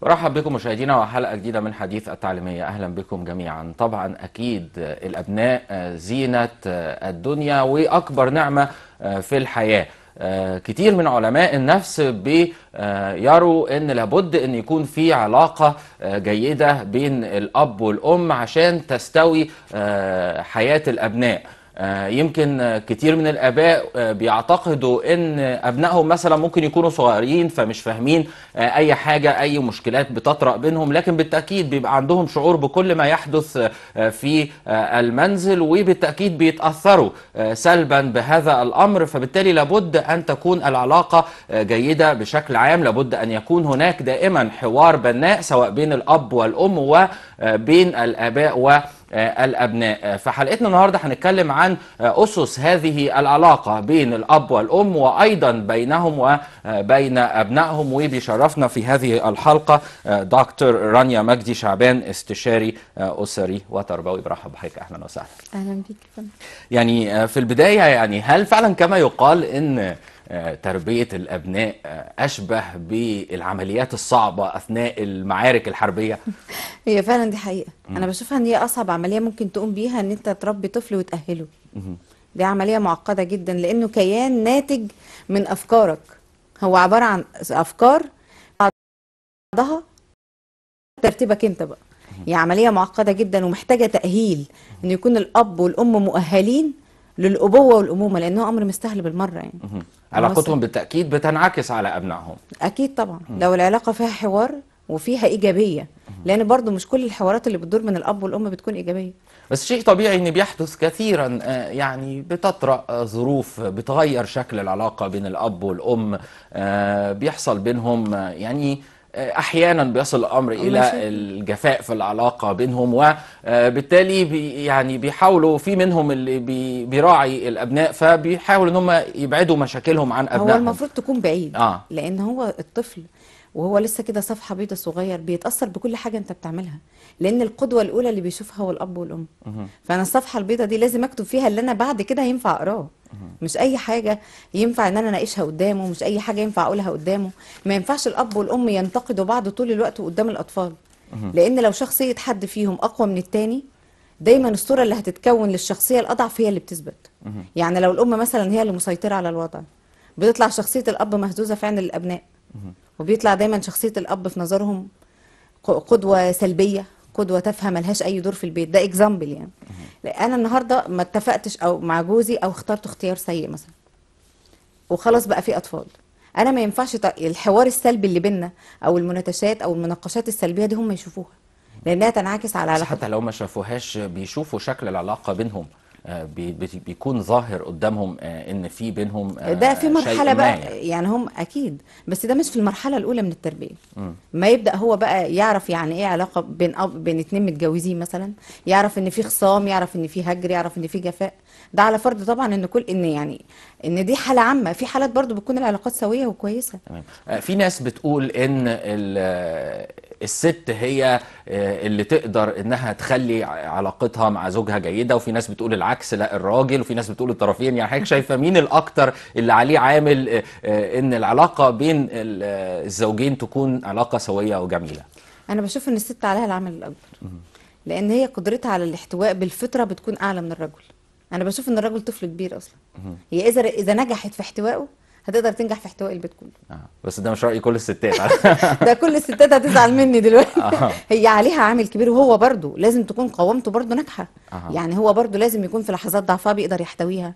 ورحب بكم مشاهدينا وحلقة جديدة من حديث التعليمية أهلا بكم جميعا طبعا أكيد الأبناء زينة الدنيا وأكبر نعمة في الحياة كتير من علماء النفس بيروا ان لابد ان يكون في علاقه جيده بين الاب والام عشان تستوي حياه الابناء آه، يمكن كتير من الاباء آه، بيعتقدوا ان ابنائهم مثلا ممكن يكونوا صغيرين فمش فاهمين آه، اي حاجه اي مشكلات بتطرأ بينهم لكن بالتاكيد بيبقى عندهم شعور بكل ما يحدث في المنزل وبالتاكيد بيتاثروا سلبا بهذا الامر فبالتالي لابد ان تكون العلاقه جيده بشكل عام لابد ان يكون هناك دائما حوار بناء سواء بين الاب والام وبين الاباء والأم آه، الأبناء آه، فحلقتنا النهاردة هنتكلم عن آه، أسس هذه العلاقة بين الأب والأم وأيضا بينهم وبين أبنائهم وبيشرفنا في هذه الحلقة دكتور رانيا مجدي شعبان استشاري أسري وتربوي برحب بحضرتك أهلا وسهلا أهلا بك يعني في البداية يعني هل فعلا كما يقال إن آه، تربية الأبناء آه، أشبه بالعمليات الصعبة أثناء المعارك الحربية هي فعلا دي حقيقة أنا بشوفها أن هي أصعب عملية ممكن تقوم بيها أن أنت تربي طفل وتأهله دي عملية معقدة جدا لأنه كيان ناتج من أفكارك هو عبارة عن أفكار بعضها ترتيبك أنت بقى هي عملية معقدة جدا ومحتاجة تأهيل أن يكون الأب والأم مؤهلين للابوه والامومه لانه امر مستهل بالمره يعني علاقتهم بالتاكيد بتنعكس على ابنائهم اكيد طبعا مم. لو العلاقه فيها حوار وفيها ايجابيه لان برضو مش كل الحوارات اللي بتدور من الاب والام بتكون ايجابيه بس شيء طبيعي ان بيحدث كثيرا آه، يعني بتطرا آه، ظروف بتغير شكل العلاقه بين الاب والام آه، بيحصل بينهم يعني احيانا بيصل الامر الى الجفاء في العلاقه بينهم وبالتالي آه، بي يعني بيحاولوا في منهم اللي بي بيراعي الابناء فبيحاولوا ان هم يبعدوا مشاكلهم عن ابنائهم هو المفروض تكون بعيد آه. لان هو الطفل وهو لسه كده صفحه بيضة صغير بيتاثر بكل حاجه انت بتعملها لان القدوه الاولى اللي بيشوفها هو الاب والام فانا الصفحه البيضة دي لازم اكتب فيها اللي انا بعد كده هينفع اقراه مش اي حاجه ينفع ان انا اناقشها قدامه مش اي حاجه ينفع اقولها قدامه ما ينفعش الاب والام ينتقدوا بعض طول الوقت قدام الاطفال لان لو شخصيه حد فيهم اقوى من التاني دايما الصوره اللي هتتكون للشخصيه الاضعف هي اللي بتثبت يعني لو الام مثلا هي اللي مسيطره على الوضع بتطلع شخصيه الاب مهزوزه في عين الابناء وبيطلع دايما شخصيه الاب في نظرهم قدوه سلبيه قدوه تافهه ملهاش اي دور في البيت ده اكزامبل يعني انا النهارده ما اتفقتش او مع جوزي او اخترت اختيار سيء مثلا وخلاص بقى في اطفال انا ما ينفعش الحوار السلبي اللي بينا او المناقشات او المناقشات السلبيه دي هم يشوفوها لانها تنعكس على علاقتهم حتى لو ما شافوهاش بيشوفوا شكل العلاقه بينهم بيكون ظاهر قدامهم آه، ان في بينهم آه، ده في مرحله بقى يعني. يعني هم اكيد بس ده مش في المرحله الاولى من التربيه م. ما يبدا هو بقى يعرف يعني ايه علاقه بين اب بين اتنين متجوزين مثلا يعرف ان في خصام يعرف ان في هجر يعرف ان في جفاء ده على فرض طبعا ان كل ان يعني ان دي حاله عامه في حالات برضو بتكون العلاقات سويه وكويسه تمام آه، في ناس بتقول ان آه، الست هي آه، اللي تقدر انها تخلي علاقتها مع زوجها جيده وفي ناس بتقول العكس لا الراجل وفي ناس بتقول الطرفين يعني حضرتك شايفه مين الاكتر اللي عليه عامل ان العلاقه بين الزوجين تكون علاقه سويه وجميله انا بشوف ان الست عليها العمل الاكبر لان هي قدرتها على الاحتواء بالفطره بتكون اعلى من الرجل انا بشوف ان الراجل طفل كبير اصلا هي اذا اذا نجحت في احتوائه هتقدر تنجح في احتواء البيت كله آه. بس ده مش راي كل الستات ده كل الستات هتزعل مني دلوقتي آه. هي عليها عامل كبير وهو برضه لازم تكون قوامته برضه ناجحه آه. يعني هو برضه لازم يكون في لحظات ضعفها بيقدر يحتويها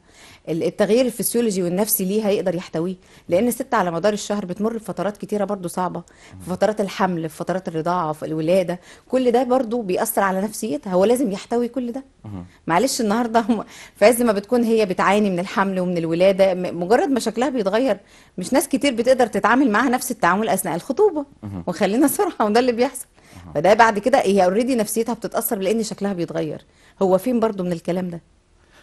التغيير الفسيولوجي والنفسي ليها يقدر يحتويه لان الست على مدار الشهر بتمر بفترات كتيره برضو صعبه في فترات الحمل في فترات الرضاعه في الولاده كل ده برضو بيأثر على نفسيتها هو لازم يحتوي كل ده معلش النهارده فاز ما بتكون هي بتعاني من الحمل ومن الولاده مجرد ما شكلها بيتغير مش ناس كتير بتقدر تتعامل معاها نفس التعامل اثناء الخطوبه وخلينا صراحه وده اللي بيحصل فده بعد كده هي اوريدي نفسيتها بتتاثر لان شكلها بيتغير هو فين برضو من الكلام ده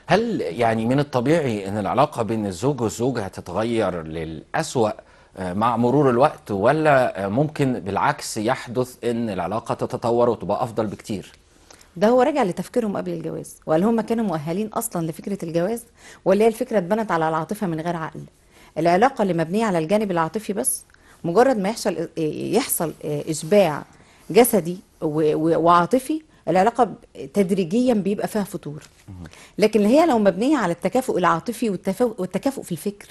هل يعني من الطبيعي ان العلاقه بين الزوج والزوجه هتتغير للأسوأ آه، مع مرور الوقت ولا آه، ممكن بالعكس يحدث ان العلاقه تتطور وتبقى افضل بكتير؟ ده هو راجع لتفكيرهم قبل الجواز وهل هم كانوا مؤهلين اصلا لفكره الجواز ولا هي الفكره اتبنت على العاطفه من غير عقل العلاقه اللي مبنيه على الجانب العاطفي بس مجرد ما يحصل آه، يحصل اشباع جسدي وعاطفي العلاقه تدريجيا بيبقى فيها فتور لكن هي لو مبنيه على التكافؤ العاطفي والتكافؤ في الفكر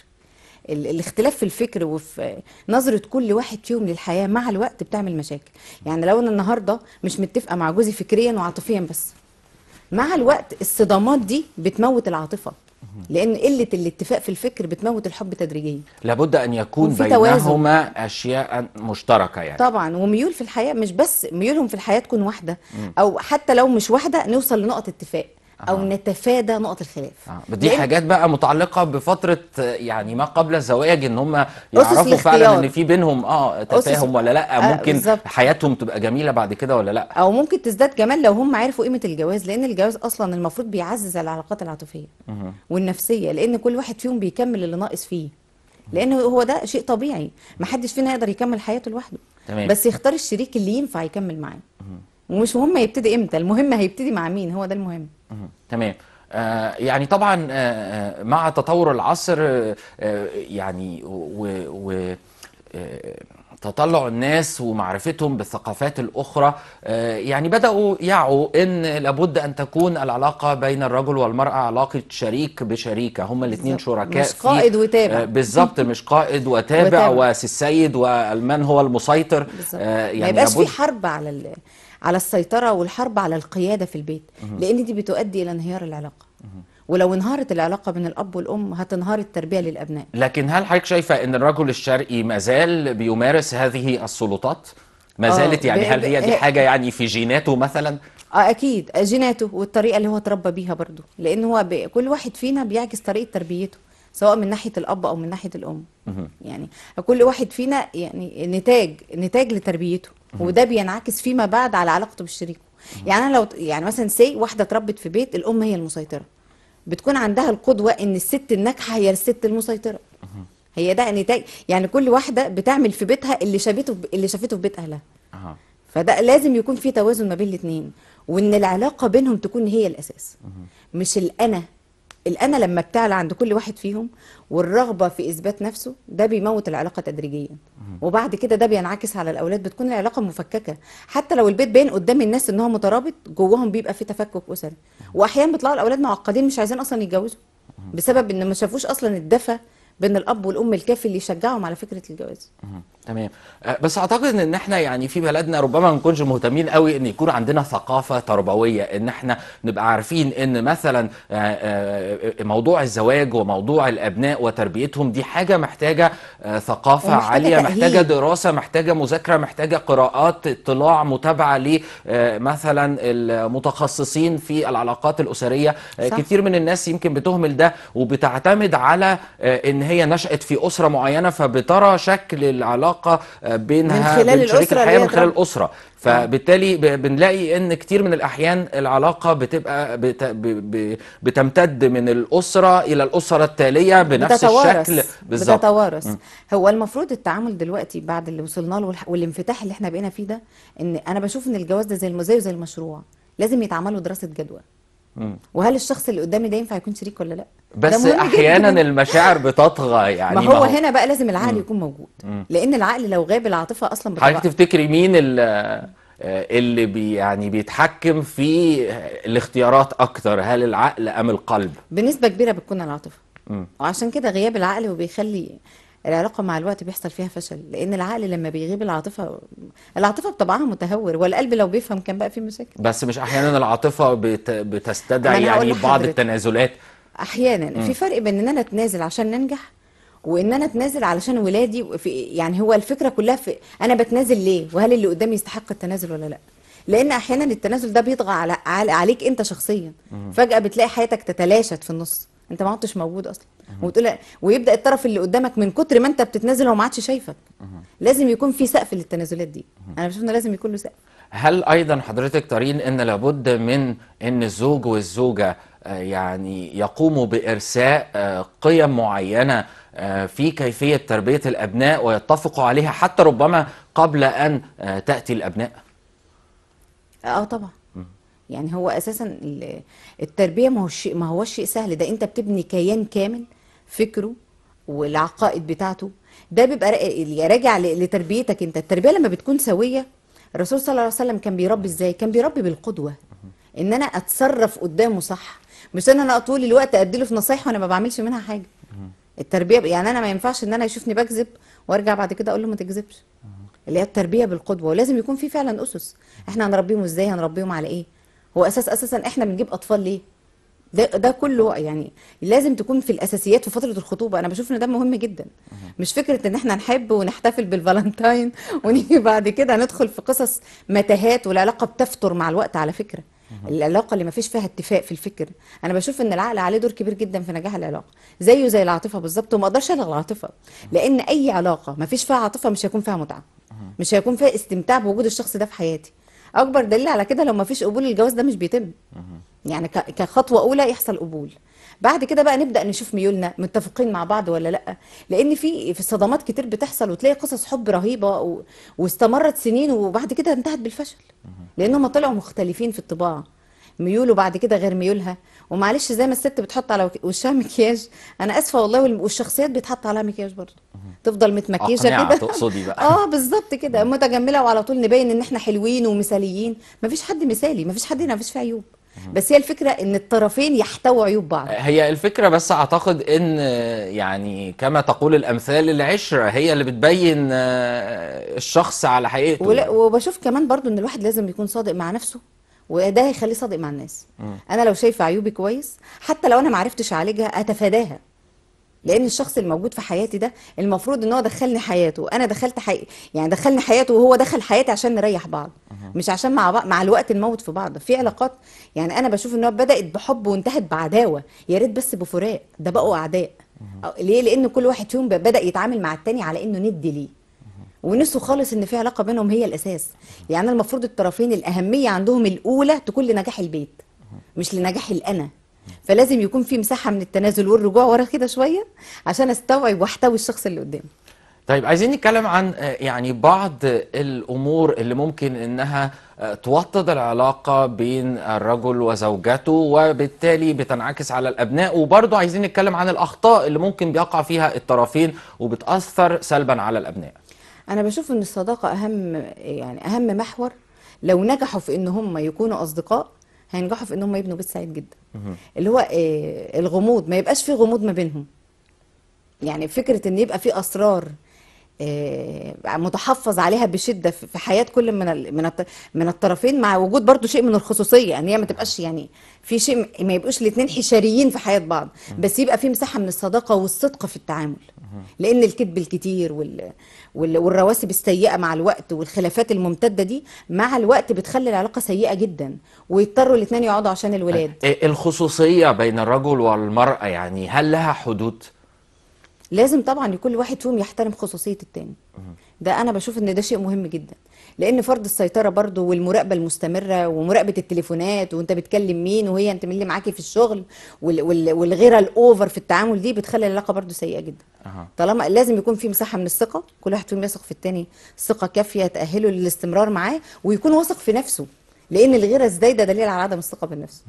الاختلاف في الفكر وفي نظره كل واحد فيهم للحياه مع الوقت بتعمل مشاكل يعني لو انا النهارده مش متفقه مع جوزي فكريا وعاطفيا بس مع الوقت الصدامات دي بتموت العاطفه لان قله الاتفاق في الفكر بتموت الحب تدريجيا لابد ان يكون بينهما اشياء مشتركه يعني طبعا وميول في الحياه مش بس ميولهم في الحياه تكون واحده او حتى لو مش واحده نوصل لنقط اتفاق او نتفادى نقط الخلاف آه. دي لأن... حاجات بقى متعلقه بفتره يعني ما قبل الزواج ان هم يعرفوا فعلا ان في بينهم اه تفاهم ولا لا آه، ممكن آه بالزبط. حياتهم تبقى جميله بعد كده ولا لا او ممكن تزداد كمان لو هم عرفوا قيمه الجواز لان الجواز اصلا المفروض بيعزز العلاقات العاطفيه والنفسيه لان كل واحد فيهم بيكمل اللي ناقص فيه لان هو ده شيء طبيعي ما حدش فينا يقدر يكمل حياته لوحده تمام. بس يختار الشريك اللي ينفع يكمل معاه ومش مهم هيبتدي امتى المهم هيبتدي مع مين هو ده المهم تمام آه، يعني طبعا آه، آه، مع تطور العصر يعني و, تطلع الناس ومعرفتهم بالثقافات الأخرى يعني بدأوا يعوا إن لابد أن تكون العلاقة بين الرجل والمرأة علاقة شريك بشريكة هما الاثنين شركاء مش قائد وتابع بالظبط مش قائد وتابع, وتابع. وسي السيد والمن هو المسيطر يعني ما يبقاش في حرب على على السيطره والحرب على القياده في البيت لان دي بتؤدي الى انهيار العلاقه ولو انهارت العلاقه بين الاب والام هتنهار التربيه للابناء لكن هل حضرتك شايفه ان الرجل الشرقي مازال بيمارس هذه السلطات ما زالت آه، يعني هل هي دي إيه. حاجه يعني في جيناته مثلا اه اكيد جيناته والطريقه اللي هو اتربى بيها برضه لان هو كل واحد فينا بيعكس طريقه تربيته سواء من ناحيه الاب او من ناحيه الام يعني كل واحد فينا يعني نتاج نتاج لتربيته وده بينعكس فيما بعد على علاقته بشريكه يعني انا لو يعني مثلا سي واحده اتربت في بيت الام هي المسيطره بتكون عندها القدوه ان الست الناجحه هي الست المسيطره هي ده نتاج يعني كل واحده بتعمل في بيتها اللي شافته اللي شافته في بيت اهلها فده لازم يكون في توازن ما بين الاثنين وان العلاقه بينهم تكون هي الاساس مش الانا الأنا لما بتعلى عند كل واحد فيهم والرغبة في إثبات نفسه ده بيموت العلاقة تدريجيا وبعد كده ده بينعكس على الأولاد بتكون العلاقة مفككة حتى لو البيت باين قدام الناس إن هو مترابط جواهم بيبقى في تفكك أسري وأحيانا بيطلعوا الأولاد معقدين مش عايزين أصلا يتجوزوا بسبب إن ما شافوش أصلا الدفى بين الأب والأم الكافي اللي يشجعهم على فكرة الجواز تمام أه، بس اعتقد ان احنا يعني في بلدنا ربما ما نكونش مهتمين قوي ان يكون عندنا ثقافه تربويه ان احنا نبقى عارفين ان مثلا أه، أه، موضوع الزواج وموضوع الابناء وتربيتهم دي حاجه محتاجه ثقافه ومحتاجة عاليه تأهيل. محتاجه دراسه محتاجه مذاكره محتاجه قراءات اطلاع متابعه لمثلا المتخصصين في العلاقات الاسريه صح. كتير من الناس يمكن بتهمل ده وبتعتمد على ان هي نشات في اسره معينه فبترى شكل العلاقه العلاقه آه، بينها من خلال بين شريك الحياه من خلال الاسره فبالتالي بنلاقي ان كتير من الاحيان العلاقه بتبقى بت... ب... ب... بتمتد من الاسره الى الاسره التاليه بنفس بتتوارث. الشكل بالظبط بتتوارث هو المفروض التعامل دلوقتي بعد اللي وصلنا له والانفتاح اللي احنا بقينا فيه ده ان انا بشوف ان الجواز ده زي زيه زي المشروع لازم يتعمل له دراسه جدوى وهل الشخص اللي قدامي ده ينفع يكون شريك ولا لا بس احيانا جداً. المشاعر بتطغى يعني ما هو, ما هو هنا بقى لازم العقل مم. يكون موجود مم. لان العقل لو غاب العاطفه اصلا بتبقى حضرتك تفتكري مين اللي آه، اللي بي يعني بيتحكم في الاختيارات اكتر هل العقل ام القلب بنسبه كبيره بتكون العاطفه وعشان كده غياب العقل وبيخلي العلاقه مع الوقت بيحصل فيها فشل لان العقل لما بيغيب العاطفه العاطفه بطبعها متهور والقلب لو بيفهم كان بقى في مشاكل بس مش احيانا العاطفه بت... بتستدعي يعني بعض التنازلات احيانا م. في فرق بين ان انا اتنازل عشان ننجح وان انا اتنازل علشان ولادي في يعني هو الفكره كلها في انا بتنازل ليه وهل اللي قدامي يستحق التنازل ولا لا لان احيانا التنازل ده بيطغى على عليك انت شخصيا فجاه بتلاقي حياتك تتلاشت في النص انت ما عدتش موجود اصلا وتقول ويبدا الطرف اللي قدامك من كتر ما انت بتتنازل هو ما عادش شايفك لازم يكون في سقف للتنازلات دي انا بشوف انه لازم يكون له سقف هل ايضا حضرتك ترين ان لابد من ان الزوج والزوجه آه، يعني يقوموا بارساء آه، قيم معينه آه، في كيفيه تربيه الابناء ويتفقوا عليها حتى ربما قبل ان تاتي الابناء اه طبعا يعني هو اساسا التربيه ما هو شيء ما هو شيء سهل ده انت بتبني كيان كامل فكره والعقائد بتاعته ده بيبقى راجع لتربيتك انت التربيه لما بتكون سويه الرسول صلى الله عليه وسلم كان بيربي ازاي كان بيربي بالقدوه ان انا اتصرف قدامه صح مش ان انا طول الوقت اديله في نصايح وانا ما بعملش منها حاجه التربيه يعني انا ما ينفعش ان انا يشوفني بكذب وارجع بعد كده اقول له ما تكذبش اللي هي التربيه بالقدوه ولازم يكون في فعلا اسس احنا هنربيهم ازاي هنربيهم على ايه هو اساس اساسا احنا بنجيب اطفال ليه ده ده كله يعني لازم تكون في الاساسيات في فتره الخطوبه انا بشوف ان ده مهم جدا مش فكره ان احنا نحب ونحتفل بالفالنتاين ونيجي بعد كده ندخل في قصص متاهات والعلاقه بتفتر مع الوقت على فكره العلاقه اللي ما فيش فيها اتفاق في الفكر انا بشوف ان العقل عليه دور كبير جدا في نجاح العلاقه زيه زي العاطفه بالظبط وما اقدرش الغي العاطفه لان اي علاقه ما فيش فيها عاطفه مش هيكون فيها متعه مش هيكون فيها استمتاع بوجود الشخص ده في حياتي اكبر دليل على كده لو ما فيش قبول الجواز ده مش بيتم يعني كخطوه اولى يحصل قبول بعد كده بقى نبدا نشوف ميولنا متفقين مع بعض ولا لا لان في في صدمات كتير بتحصل وتلاقي قصص حب رهيبه و... واستمرت سنين وبعد كده انتهت بالفشل لانهم طلعوا مختلفين في الطباع ميوله بعد كده غير ميولها ومعلش زي ما الست بتحط على وشها مكياج انا اسفه والله والشخصيات بيتحط عليها مكياج برضه تفضل آه، متمكيجه كده تقصدي بقى اه بالظبط كده متجمله وعلى طول نبين ان احنا حلوين ومثاليين مفيش حد مثالي مفيش حد هنا مفيش فيه عيوب بس هي الفكره ان الطرفين يحتووا عيوب بعض آه، هي الفكره بس اعتقد ان آه، يعني كما تقول الامثال العشره هي اللي بتبين الشخص على حقيقته وبشوف كمان برضو ان الواحد لازم يكون صادق مع نفسه وده هيخليه صادق مع الناس م. انا لو شايفه عيوبي كويس حتى لو انا ما عرفتش اعالجها اتفاداها لان الشخص الموجود في حياتي ده المفروض ان هو دخلني حياته انا دخلت حي... يعني دخلني حياته وهو دخل حياتي عشان نريح بعض مش عشان مع بعض مع الوقت نموت في بعض في علاقات يعني انا بشوف ان هو بدات بحب وانتهت بعداوه يا ريت بس بفراق ده بقوا اعداء ليه لان كل واحد فيهم بدا يتعامل مع التاني على انه ندي ليه ونسوا خالص ان في علاقه بينهم هي الاساس يعني المفروض الطرفين الاهميه عندهم الاولى تكون لنجاح البيت مش لنجاح الانا فلازم يكون في مساحه من التنازل والرجوع ورا كده شويه عشان استوعب واحتوي الشخص اللي قدامي طيب عايزين نتكلم عن آه، يعني بعض الامور اللي ممكن انها آه، توطد العلاقه بين الرجل وزوجته وبالتالي بتنعكس على الابناء وبرضه عايزين نتكلم عن الاخطاء اللي ممكن بيقع فيها الطرفين وبتاثر سلبا على الابناء انا بشوف ان الصداقه اهم يعني اهم محور لو نجحوا في ان هم يكونوا اصدقاء هينجحوا في ان هم يبنوا بيت سعيد جدا اللي هو آه، الغموض ما يبقاش في غموض ما بينهم يعني فكره ان يبقى في اسرار آه، متحفظ عليها بشده في حياه كل من من من الطرفين مع وجود برضو شيء من الخصوصيه ان يعني هي ما تبقاش يعني في شيء ما يبقوش الاثنين حشريين في حياه بعض بس يبقى في مساحه من الصداقه والصدق في التعامل لان الكذب الكتير وال والرواسب السيئه مع الوقت والخلافات الممتده دي مع الوقت بتخلي العلاقه سيئه جدا ويضطروا الاثنين يقعدوا عشان الولاد الخصوصيه بين الرجل والمراه يعني هل لها حدود لازم طبعا كل واحد فيهم يحترم خصوصيه الثاني ده انا بشوف ان ده شيء مهم جدا لان فرض السيطره برضو والمراقبه المستمره ومراقبه التليفونات وانت بتكلم مين وهي انت مين اللي معاكي في الشغل والغيره الاوفر في التعامل دي بتخلي العلاقه برضو سيئه جدا أه. طالما لازم يكون في مساحه من الثقه كل واحد فيهم يثق في الثاني ثقه كافيه تاهله للاستمرار معاه ويكون واثق في نفسه لان الغيره الزايده دليل على عدم الثقه بالنفس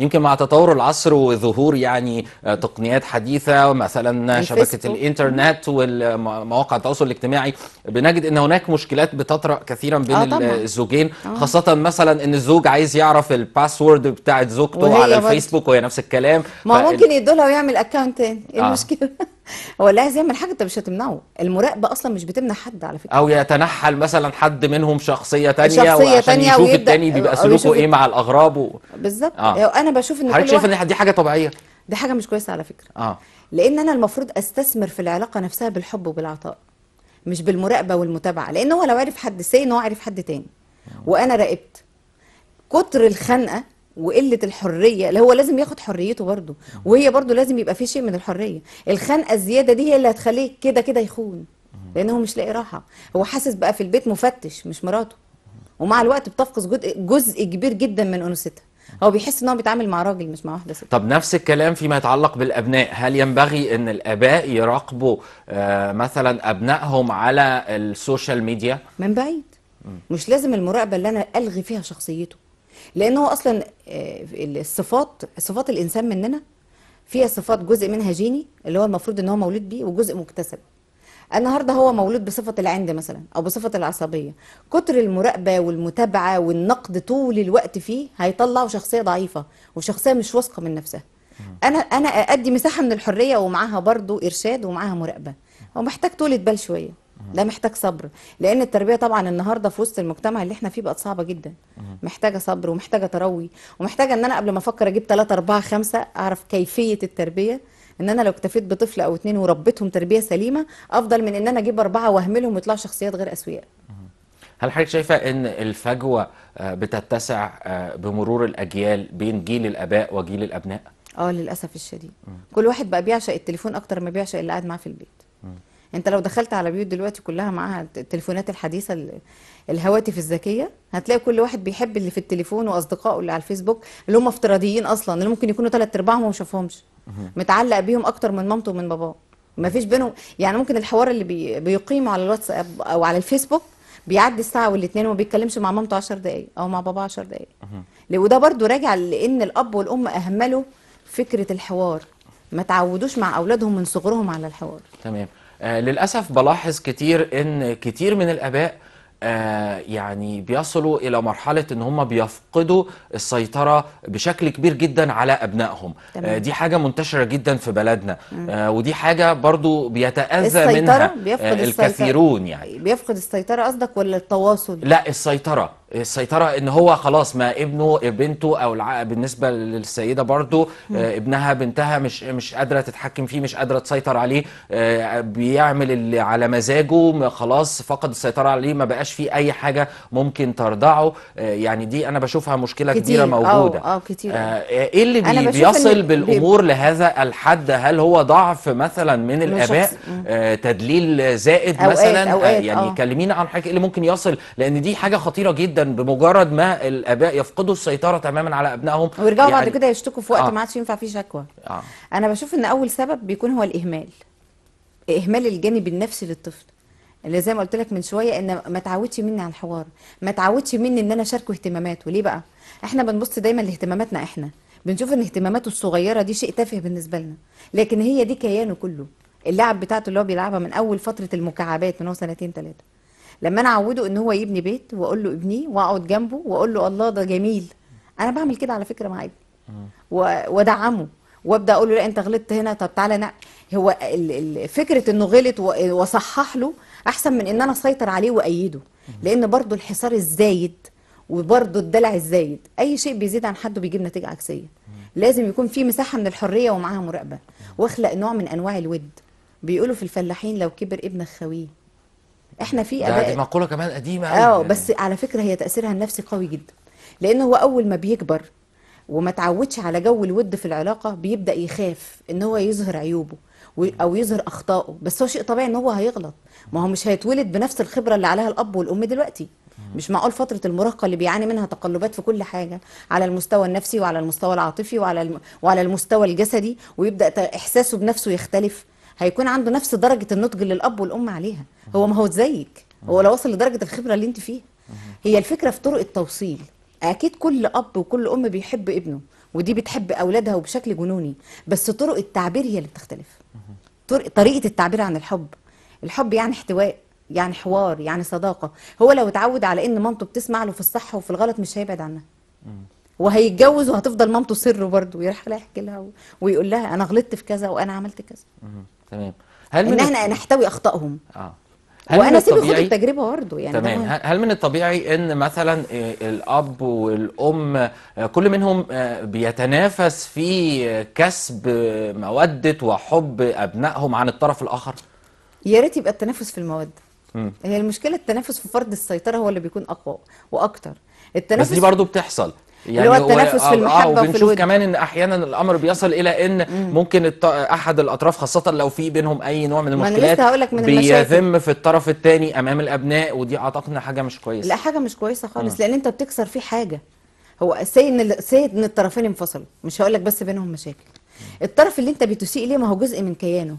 يمكن مع تطور العصر وظهور يعني آه، تقنيات حديثه مثلا شبكه الانترنت والمواقع التواصل الاجتماعي بنجد ان هناك مشكلات بتطرا كثيرا بين آه الزوجين آه. خاصه مثلا ان الزوج عايز يعرف الباسورد بتاعه زوجته على الفيسبوك وهي نفس الكلام ما ف... ممكن يدولها ويعمل اكونت تاني ايه آه. المشكله آه. هو لا زي من حاجه انت مش هتمنعه المراقبه اصلا مش بتمنع حد على فكره او يتنحل مثلا حد منهم شخصيه تانية شخصية وعشان تانية يشوف التاني بيبقى سلوكه ايه مع الاغراب و... بالظبط آه. أيوة، انا بشوف ان حضرتك شايف ان دي حاجه طبيعيه دي حاجه مش كويسه على فكره اه لان انا المفروض استثمر في العلاقه نفسها بالحب وبالعطاء مش بالمراقبه والمتابعه لان هو لو عرف حد سي ان هو عرف حد تاني آه. وانا راقبت كتر الخنقه وقله الحريه اللي هو لازم ياخد حريته برضه وهي برضه لازم يبقى في شيء من الحريه الخنقه الزياده دي هي اللي هتخليه كده كده يخون لان هو مش لاقي راحه هو حاسس بقى في البيت مفتش مش مراته ومع الوقت بتفقد جزء كبير جدا من انوثتها هو بيحس ان هو بيتعامل مع راجل مش مع واحده ست طب نفس الكلام فيما يتعلق بالابناء هل ينبغي ان الاباء يراقبوا آه، مثلا ابنائهم على السوشيال ميديا من بعيد مش لازم المراقبه اللي انا الغي فيها شخصيته لان هو اصلا آه، الصفات صفات الانسان مننا فيها صفات جزء منها جيني اللي هو المفروض ان هو مولود بيه وجزء مكتسب النهارده هو مولود بصفه العند مثلا او بصفه العصبيه كتر المراقبه والمتابعه والنقد طول الوقت فيه هيطلعه شخصيه ضعيفه وشخصيه مش واثقه من نفسها انا انا ادي مساحه من الحريه ومعاها برضو ارشاد ومعاها مراقبه هو محتاج طولة بال شويه ده محتاج صبر لان التربيه طبعا النهارده في وسط المجتمع اللي احنا فيه بقت صعبه جدا محتاجه صبر ومحتاجه تروي ومحتاجه ان انا قبل ما افكر اجيب 3 4 5 اعرف كيفيه التربيه ان انا لو اكتفيت بطفل او اتنين وربيتهم تربيه سليمه افضل من ان انا اجيب اربعه واهملهم ويطلعوا شخصيات غير اسوياء هل حضرتك شايفه ان الفجوه آه، بتتسع آه، بمرور الاجيال بين جيل الاباء وجيل الابناء اه للاسف الشديد كل واحد بقى بيعشق التليفون اكتر ما بيعشق اللي قاعد معاه في البيت انت لو دخلت على بيوت دلوقتي كلها معاها التليفونات الحديثه الهواتف الذكيه هتلاقي كل واحد بيحب اللي في التليفون واصدقائه اللي على الفيسبوك اللي هم افتراضيين اصلا اللي ممكن يكونوا ثلاث ارباعهم ما شافهمش متعلق بيهم اكتر من مامته ومن باباه ما فيش بينهم يعني ممكن الحوار اللي بي بيقيمه على الواتساب او على الفيسبوك بيعدي الساعه والاثنين وما بيتكلمش مع مامته 10 دقائق او مع باباه 10 دقائق وده برده راجع لان الاب والام اهملوا فكره الحوار ما تعودوش مع اولادهم من صغرهم على الحوار تمام آه، للأسف بلاحظ كتير إن كتير من الآباء آه، يعني بيصلوا إلى مرحلة إن هم بيفقدوا السيطرة بشكل كبير جدا على أبنائهم آه، تمام. دي حاجة منتشرة جدا في بلدنا مم. ودي حاجة برضو بيتأذى منها بيفقد الكثيرون يعني طيب، بيفقد السيطرة قصدك ولا التواصل؟ لا السيطرة السيطره ان هو خلاص ما ابنه بنته او بالنسبه للسيده برضو آه ابنها بنتها مش مش قادره تتحكم فيه مش قادره تسيطر عليه آه، بيعمل اللي على مزاجه خلاص فقد السيطره عليه ما بقاش فيه اي حاجه ممكن ترضعه آه، يعني دي انا بشوفها مشكله كتير. كبيره آه، موجوده اه كتير ايه اللي بي... بيصل بالامور لهذا الحد هل هو ضعف مثلا من الاباء تدليل زائد أو مثلا أو آه يعني كلمينا عن حاجه إيه اللي ممكن يصل لان دي حاجه خطيره جدا بمجرد ما الاباء يفقدوا السيطره تماما على ابنائهم ويرجعوا يعني بعد كده يشتكوا في وقت آه. ما عادش ينفع فيه شكوى آه. انا بشوف ان اول سبب بيكون هو الاهمال اهمال الجانب النفسي للطفل اللي زي ما قلت لك من شويه ان ما تعودش مني على الحوار ما تعودش مني ان انا اشاركه اهتماماته ليه بقى احنا بنبص دايما لاهتماماتنا احنا بنشوف ان اهتماماته الصغيره دي شيء تافه بالنسبه لنا لكن هي دي كيانه كله اللعب بتاعته اللي هو بيلعبها من اول فتره المكعبات من هو سنتين ثلاثه لما انا اعوده ان هو يبني بيت واقول له ابنيه واقعد جنبه واقول له الله ده جميل انا بعمل كده على فكره مع ابني وادعمه وابدا اقول له لا انت غلطت هنا طب تعالى نا هو فكره انه غلط واصحح له احسن من ان انا اسيطر عليه وايده لان برضه الحصار الزايد وبرضه الدلع الزايد اي شيء بيزيد عن حده بيجيب نتيجه عكسيه لازم يكون في مساحه من الحريه ومعاها مراقبه واخلق نوع من انواع الود بيقولوا في الفلاحين لو كبر ابنك خويه احنا في اباء دي مقوله كمان قديمه اه يعني. بس على فكره هي تاثيرها النفسي قوي جدا لان هو اول ما بيكبر وما تعودش على جو الود في العلاقه بيبدا يخاف ان هو يظهر عيوبه او يظهر اخطائه بس هو شيء طبيعي ان هو هيغلط ما هو مش هيتولد بنفس الخبره اللي عليها الاب والام دلوقتي مش معقول فتره المراهقه اللي بيعاني منها تقلبات في كل حاجه على المستوى النفسي وعلى المستوى العاطفي وعلى الم... وعلى المستوى الجسدي ويبدا احساسه بنفسه يختلف هيكون عنده نفس درجه النضج اللي الاب والام عليها هو ما هو زيك هو لو وصل لدرجه الخبره اللي انت فيها هي الفكره في طرق التوصيل اكيد كل اب وكل ام بيحب ابنه ودي بتحب اولادها وبشكل جنوني بس طرق التعبير هي اللي بتختلف طريقه التعبير عن الحب الحب يعني احتواء يعني حوار يعني صداقه هو لو اتعود على ان مامته بتسمع له في الصح وفي الغلط مش هيبعد عنها وهيتجوز وهتفضل مامته سره برضه ويروح يحكي لها ويقول لها انا غلطت في كذا وانا عملت كذا تمام هل من ان احنا نحتوي اخطائهم اه هل وانا سيبي خد التجربه برضه يعني تمام هل من الطبيعي ان مثلا الاب والام آه، كل منهم آه، بيتنافس في كسب موده وحب ابنائهم عن الطرف الاخر؟ يا ريت يبقى التنافس في الموده. هي المشكله التنافس في فرض السيطره هو اللي بيكون اقوى واكتر التنافس بس دي برضه بتحصل يعني اللي هو التنافس في آه، آه، المحبه وفي الود كمان ان احيانا الامر بيصل الى ان مم. ممكن احد الاطراف خاصه لو في بينهم اي نوع من المشكلات ما من بيذم في الطرف الثاني امام الابناء ودي اعتقد انها حاجه مش كويسه لا حاجه مش كويسه خالص مم. لان انت بتكسر فيه حاجه هو سي ان سي ان الطرفين انفصلوا مش هقول لك بس بينهم مشاكل الطرف اللي انت بتسيء ليه ما هو جزء من كيانه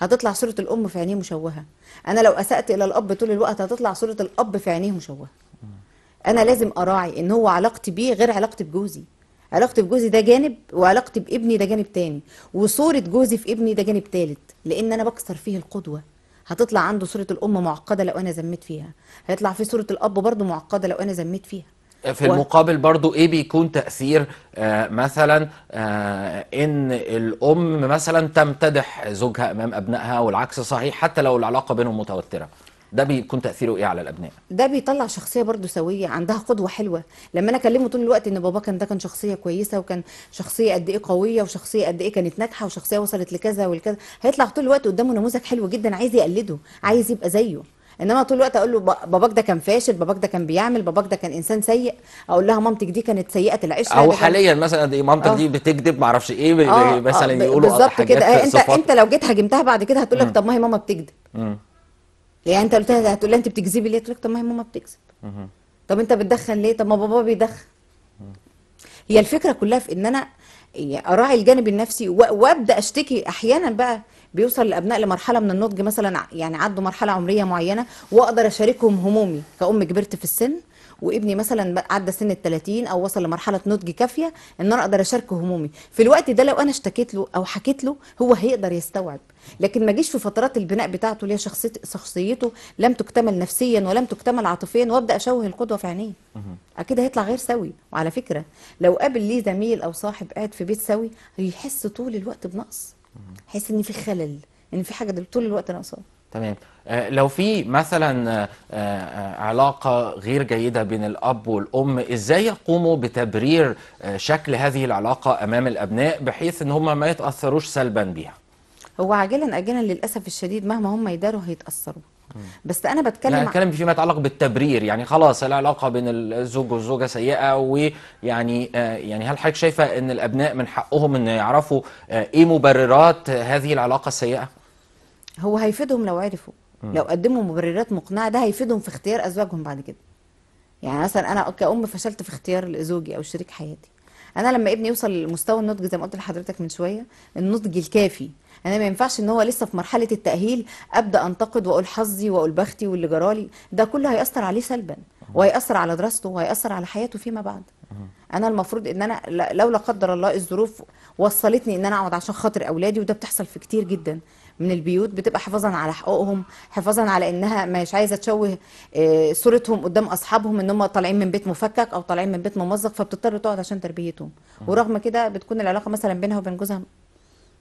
هتطلع صوره الام في عينيه مشوهه انا لو اسات الى الاب طول الوقت هتطلع صوره الاب في عينيه مشوهه انا لازم اراعي ان هو علاقتي بيه غير علاقتي بجوزي علاقتي بجوزي ده جانب وعلاقتي بابني ده جانب تاني وصوره جوزي في ابني ده جانب تالت لان انا بكسر فيه القدوه هتطلع عنده صوره الام معقده لو انا زميت فيها هيطلع فيه صوره الاب برضه معقده لو انا زميت فيها في المقابل برضو ايه بيكون تأثير آه مثلا آه ان الام مثلا تمتدح زوجها امام ابنائها والعكس صحيح حتى لو العلاقة بينهم متوترة ده بيكون تاثيره ايه على الابناء ده بيطلع شخصيه برضو سويه عندها قدوه حلوه لما انا اكلمه طول الوقت ان بابا كان ده كان شخصيه كويسه وكان شخصيه قد ايه قويه وشخصيه قد ايه كانت ناجحه وشخصيه وصلت لكذا والكذا هيطلع طول الوقت قدامه نموذج حلو جدا عايز يقلده عايز يبقى زيه انما طول الوقت اقول له باباك ده كان فاشل باباك ده كان بيعمل باباك ده كان انسان سيء اقول لها مامتك دي كانت سيئه العشره او حاليا مثلا دي مامتك دي آه. بتكذب ما اعرفش ايه آه، مثلا آه، يقولوا بالظبط كده انت انت لو جيت هاجمتها بعد كده هتقول لك طب ما هي ماما بتكذب يعني انت قلت لها هتقول لها انت بتكذبي ليه؟ قلت لك طب ما هي ماما بتكذب. طب انت بتدخن ليه؟ طب ما بابا بيدخن. هي الفكره كلها في ان انا يعني اراعي الجانب النفسي وابدا اشتكي احيانا بقى بيوصل الابناء لمرحله من النضج مثلا يعني عدوا مرحله عمريه معينه واقدر اشاركهم همومي كأم كبرت في السن وابني مثلا عدى سن ال 30 او وصل لمرحله نضج كافيه ان انا اقدر اشاركه همومي في الوقت ده لو انا اشتكيت له او حكيت له هو هيقدر يستوعب لكن ما جيش في فترات البناء بتاعته اللي هي شخصيته لم تكتمل نفسيا ولم تكتمل عاطفيا وابدا اشوه القدوه في عينيه اكيد هيطلع غير سوي وعلى فكره لو قابل ليه زميل او صاحب قاعد في بيت سوي هيحس طول الوقت بنقص يحس ان في خلل ان في حاجه طول الوقت ناقصاه تمام آه، لو في مثلا آه، آه، علاقه غير جيده بين الاب والام ازاي يقوموا بتبرير شكل هذه العلاقه امام الابناء بحيث ان هم ما يتاثروش سلبا بيها هو عاجلا اجلا للاسف الشديد مهما هم يداروا هيتاثروا بس انا بتكلم انا بتكلم فيما يتعلق بالتبرير يعني خلاص العلاقه بين الزوج والزوجه سيئه ويعني يعني هل حضرتك شايفه ان الابناء من حقهم ان يعرفوا ايه مبررات هذه العلاقه السيئه هو هيفيدهم لو عرفوا لو قدموا مبررات مقنعه ده هيفيدهم في اختيار ازواجهم بعد كده يعني مثلا انا كأم فشلت في اختيار زوجي او شريك حياتي انا لما ابني يوصل لمستوى النضج زي ما قلت لحضرتك من شويه النضج الكافي انا ما ينفعش ان هو لسه في مرحله التاهيل ابدا انتقد واقول حظي واقول بختي واللي جرالي ده كله هياثر عليه سلبا وهياثر على دراسته وهياثر على حياته فيما بعد انا المفروض ان انا لو لا قدر الله الظروف وصلتني ان انا اقعد عشان خاطر اولادي وده بتحصل في كتير جدا من البيوت بتبقى حفاظا على حقوقهم حفاظا على انها مش عايزه تشوه آه، صورتهم قدام اصحابهم ان هم طالعين من بيت مفكك او طالعين من بيت ممزق فبتضطر تقعد عشان تربيتهم ورغم كده بتكون العلاقه مثلا بينها وبين جوزها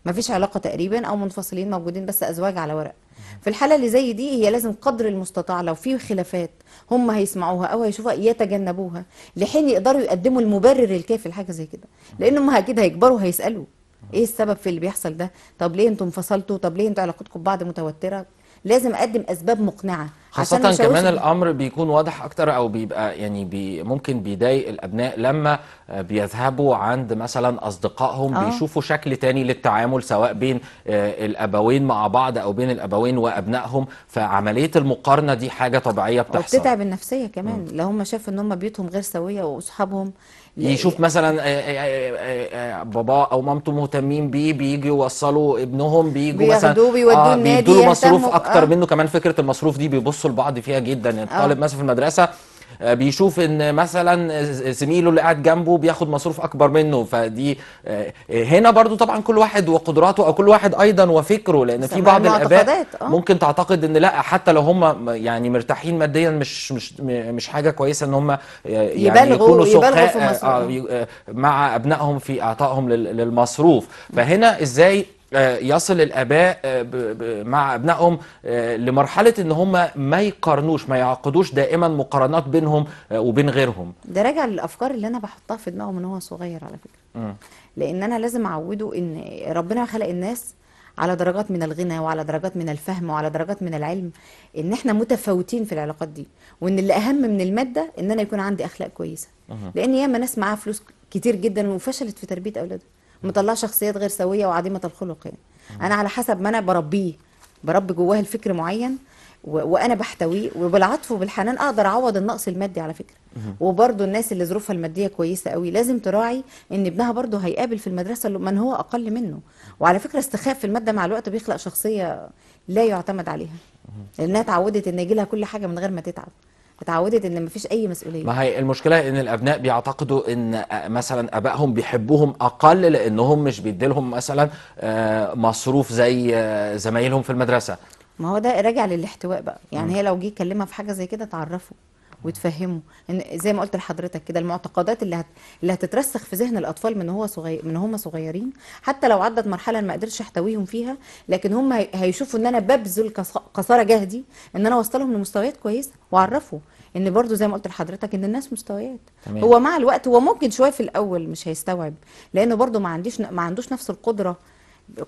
ما فيش علاقه تقريبا او منفصلين موجودين بس ازواج على ورق في الحاله اللي زي دي هي لازم قدر المستطاع لو في خلافات هم هيسمعوها او هيشوفوها يتجنبوها لحين يقدروا يقدموا المبرر الكافي لحاجه زي كده لان هم اكيد هيكبروا هيسالوا ايه السبب في اللي بيحصل ده طب ليه انتوا انفصلتوا طب ليه انتوا علاقتكم ببعض متوتره لازم اقدم اسباب مقنعه خاصة عشان كمان الامر بيكون واضح اكتر او بيبقى يعني بي ممكن بيضايق الابناء لما بيذهبوا عند مثلا اصدقائهم أوه. بيشوفوا شكل تاني للتعامل سواء بين آه، الابوين مع بعض او بين الابوين وابنائهم فعمليه المقارنه دي حاجه طبيعيه بتحصل وبتتعب النفسيه كمان لو هم شافوا ان هم بيوتهم غير سويه واصحابهم يشوف مثلا آه، آه، آه، بابا او مامته مهتمين بيه بيجي يوصلوا ابنهم بيجوا مثلا بيودوه آه بيدوا مصروف اكتر آه. منه كمان فكره المصروف دي بيبصوا لبعض فيها جدا الطالب يعني آه. مثلا في المدرسه آه، بيشوف ان مثلا زميله اللي قاعد جنبه بياخد مصروف اكبر منه فدي آه، آه، هنا برضو طبعا كل واحد وقدراته او كل واحد ايضا وفكره لان في بعض الاباء ممكن تعتقد ان لا حتى لو هم يعني مرتاحين ماديا مش مش مش حاجه كويسه ان هم يعني يبالغوا يكونوا سخاء مع ابنائهم في اعطائهم للمصروف فهنا ازاي آه، يصل الاباء آه، مع ابنائهم آه، لمرحله ان هم ما يقارنوش ما يعقدوش دائما مقارنات بينهم وبين غيرهم ده راجع للافكار اللي انا بحطها في دماغه من هو صغير على فكره م. لان انا لازم اعوده ان ربنا خلق الناس على درجات من الغنى وعلى درجات من الفهم وعلى درجات من العلم ان احنا متفاوتين في العلاقات دي وان اللي اهم من الماده ان انا يكون عندي اخلاق كويسه لان ياما ناس معاها فلوس كتير جدا وفشلت في تربيه اولادها مطلع شخصيات غير سويه وعديمه الخلق يعني انا على حسب ما انا بربيه بربي جواه الفكر معين وانا بحتويه وبالعطف وبالحنان اقدر اعوض النقص المادي على فكره وبرضه الناس اللي ظروفها الماديه كويسه قوي لازم تراعي ان ابنها برضه هيقابل في المدرسه من هو اقل منه وعلى فكره استخاف في الماده مع الوقت بيخلق شخصيه لا يعتمد عليها لانها اتعودت ان يجي لها كل حاجه من غير ما تتعب اتعودت ان مفيش اي مسؤوليه ما هي المشكله ان الابناء بيعتقدوا ان آه، مثلا ابائهم بيحبوهم اقل لانهم مش بيديلهم مثلا آه، مصروف زي آه، زمايلهم في المدرسه ما هو ده راجع للاحتواء بقى يعني م. هي لو جه يكلمها في حاجه زي كده تعرفه وتفهمه ان زي ما قلت لحضرتك كده المعتقدات اللي هت... اللي هتترسخ في ذهن الاطفال من هو صغير من هم صغيرين حتى لو عدت مرحله ما قدرتش احتويهم فيها لكن هم هي... هيشوفوا ان انا ببذل قص... قصارى جهدي ان انا اوصلهم لمستويات كويسه واعرفه ان برضو زي ما قلت لحضرتك ان الناس مستويات تمام. هو مع الوقت هو ممكن شويه في الاول مش هيستوعب لانه برضو ما عنديش ما عندوش نفس القدره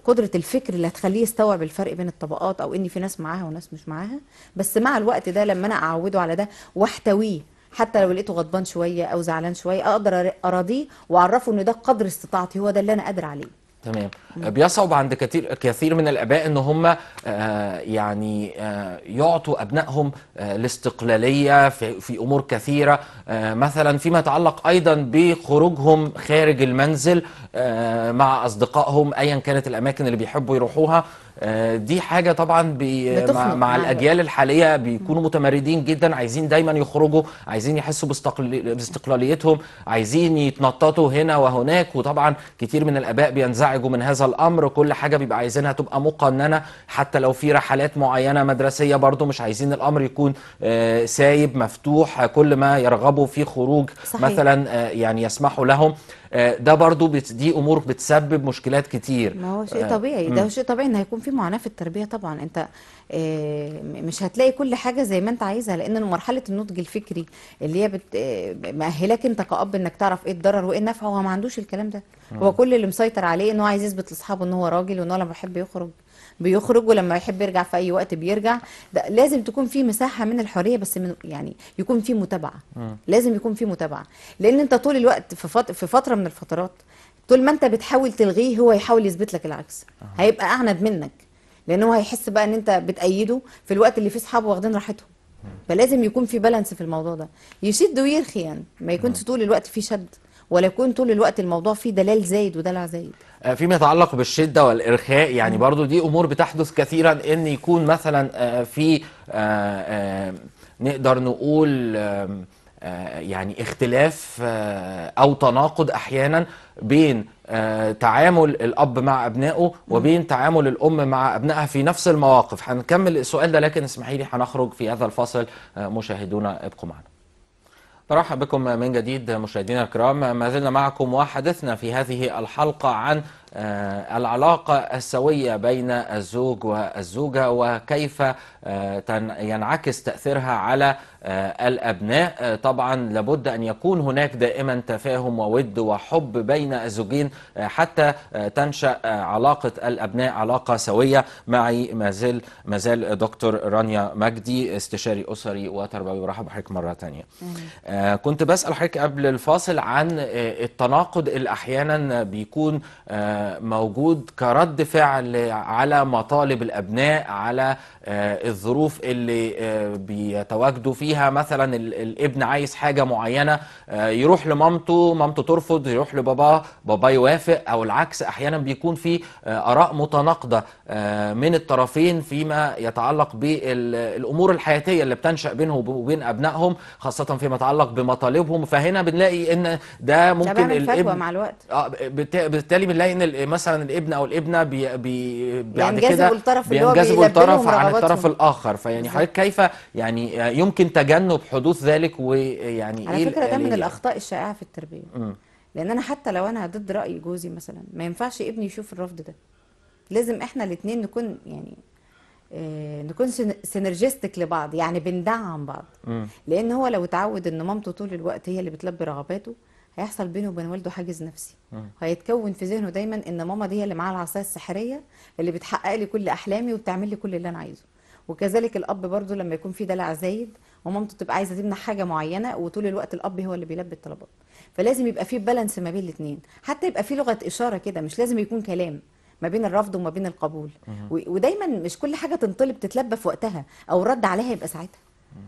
قدره الفكر اللي هتخليه يستوعب الفرق بين الطبقات او ان في ناس معاها وناس مش معاها بس مع الوقت ده لما انا اعوده على ده واحتويه حتى لو لقيته غضبان شويه او زعلان شويه اقدر اراضيه واعرفه ان ده قدر استطاعتي هو ده اللي انا قادر عليه تمام بيصعب عند كثير كثير من الاباء ان هم آه، يعني آه، يعطوا ابنائهم آه، الاستقلاليه في, امور كثيره مثلا فيما يتعلق ايضا بخروجهم خارج المنزل مع اصدقائهم ايا كانت الاماكن اللي بيحبوا يروحوها دي حاجه طبعا مع, الاجيال الحاليه بيكونوا متمردين جدا عايزين دايما يخرجوا عايزين يحسوا باستقلاليتهم عايزين يتنططوا هنا وهناك وطبعا كثير من الاباء بينزعجوا ينزعجوا من هذا الامر كل حاجه بيبقى عايزينها تبقى مقننه حتى لو في رحلات معينه مدرسيه برضو مش عايزين الامر يكون آه، سايب مفتوح كل ما يرغبوا في خروج صحيح. مثلا آه، يعني يسمحوا لهم آه، ده برضو بت... دي امور بتسبب مشكلات كتير ما هو شيء آه، طبيعي ده شيء طبيعي ان هيكون في معاناه في التربيه طبعا انت آه، مش هتلاقي كل حاجه زي ما انت عايزها لان مرحله النضج الفكري اللي هي بت... مأهلاك انت كأب انك تعرف ايه الضرر وايه النفع هو ما عندوش الكلام ده هو كل اللي مسيطر عليه ان هو عايز يثبت لاصحابه ان هو راجل وان هو لما بيحب يخرج بيخرج ولما يحب يرجع في اي وقت بيرجع ده لازم تكون في مساحه من الحريه بس من يعني يكون في متابعه لازم يكون في متابعه لان انت طول الوقت في فتره من الفترات طول ما انت بتحاول تلغيه هو يحاول يثبت لك العكس أه. هيبقى اعند منك لان هو هيحس بقى ان انت بتأيده في الوقت اللي فيه اصحابه واخدين راحتهم فلازم يكون في بالانس في الموضوع ده يشد ويرخي يعني ما يكونش طول الوقت في شد ولا يكون طول الوقت الموضوع فيه دلال زايد ودلع زايد آه، فيما يتعلق بالشده والارخاء يعني برضو دي امور بتحدث كثيرا ان يكون مثلا آه، في آه، نقدر نقول يعني اختلاف او تناقض احيانا بين تعامل الاب مع ابنائه وبين تعامل الام مع ابنائها في نفس المواقف هنكمل السؤال ده لكن اسمحي لي هنخرج في هذا الفصل مشاهدونا ابقوا معنا نرحب بكم من جديد مشاهدينا الكرام ما زلنا معكم وحدثنا في هذه الحلقة عن آه، العلاقة السوية بين الزوج والزوجة وكيف آه، ينعكس تأثيرها على آه، الأبناء طبعا لابد أن يكون هناك دائما تفاهم وود وحب بين الزوجين حتى تنشأ علاقة الأبناء علاقة سوية معي مازال مازال دكتور رانيا مجدي استشاري أسري وتربوي برحب بحضرتك مرة تانية كنت بسأل حضرتك قبل الفاصل عن التناقض اللي أحيانا بيكون موجود كرد فعل على مطالب الأبناء على آه، الظروف اللي آه، بيتواجدوا فيها مثلا الابن عايز حاجة معينة آه، يروح لمامته مامته ترفض يروح لباباه باباه يوافق أو العكس أحيانا بيكون في آراء متناقضة من الطرفين فيما يتعلق بالأمور الحياتية اللي بتنشأ بينهم وبين أبنائهم خاصة فيما يتعلق بمطالبهم فهنا بنلاقي إن ده ممكن الابن مع الوقت بالتالي بنلاقي إن مثلا الابن او الابنه بي بي بعد كده بينجذبوا الطرف عن الطرف الاخر فيعني حضرتك كيف يعني يمكن تجنب حدوث ذلك ويعني على ايه فكره ده من يعني؟ الاخطاء الشائعه في التربيه م. لان انا حتى لو انا ضد راي جوزي مثلا ما ينفعش ابني يشوف الرفض ده لازم احنا الاثنين نكون يعني آه، نكون سينرجستك لبعض يعني بندعم بعض م. لان هو لو اتعود ان مامته طول الوقت هي اللي بتلبي رغباته هيحصل بينه وبين والده حاجز نفسي هيتكون في ذهنه دايما ان ماما دي اللي معاها العصايه السحريه اللي بتحقق لي كل احلامي وبتعمل لي كل اللي انا عايزه وكذلك الاب برضه لما يكون في دلع زايد ومامته تبقى عايزه تمنع حاجه معينه وطول الوقت الاب هو اللي بيلبي الطلبات فلازم يبقى في بالانس ما بين الاثنين حتى يبقى في لغه اشاره كده مش لازم يكون كلام ما بين الرفض وما بين القبول ودايما مش كل حاجه تنطلب تتلبى في وقتها او الرد عليها يبقى ساعتها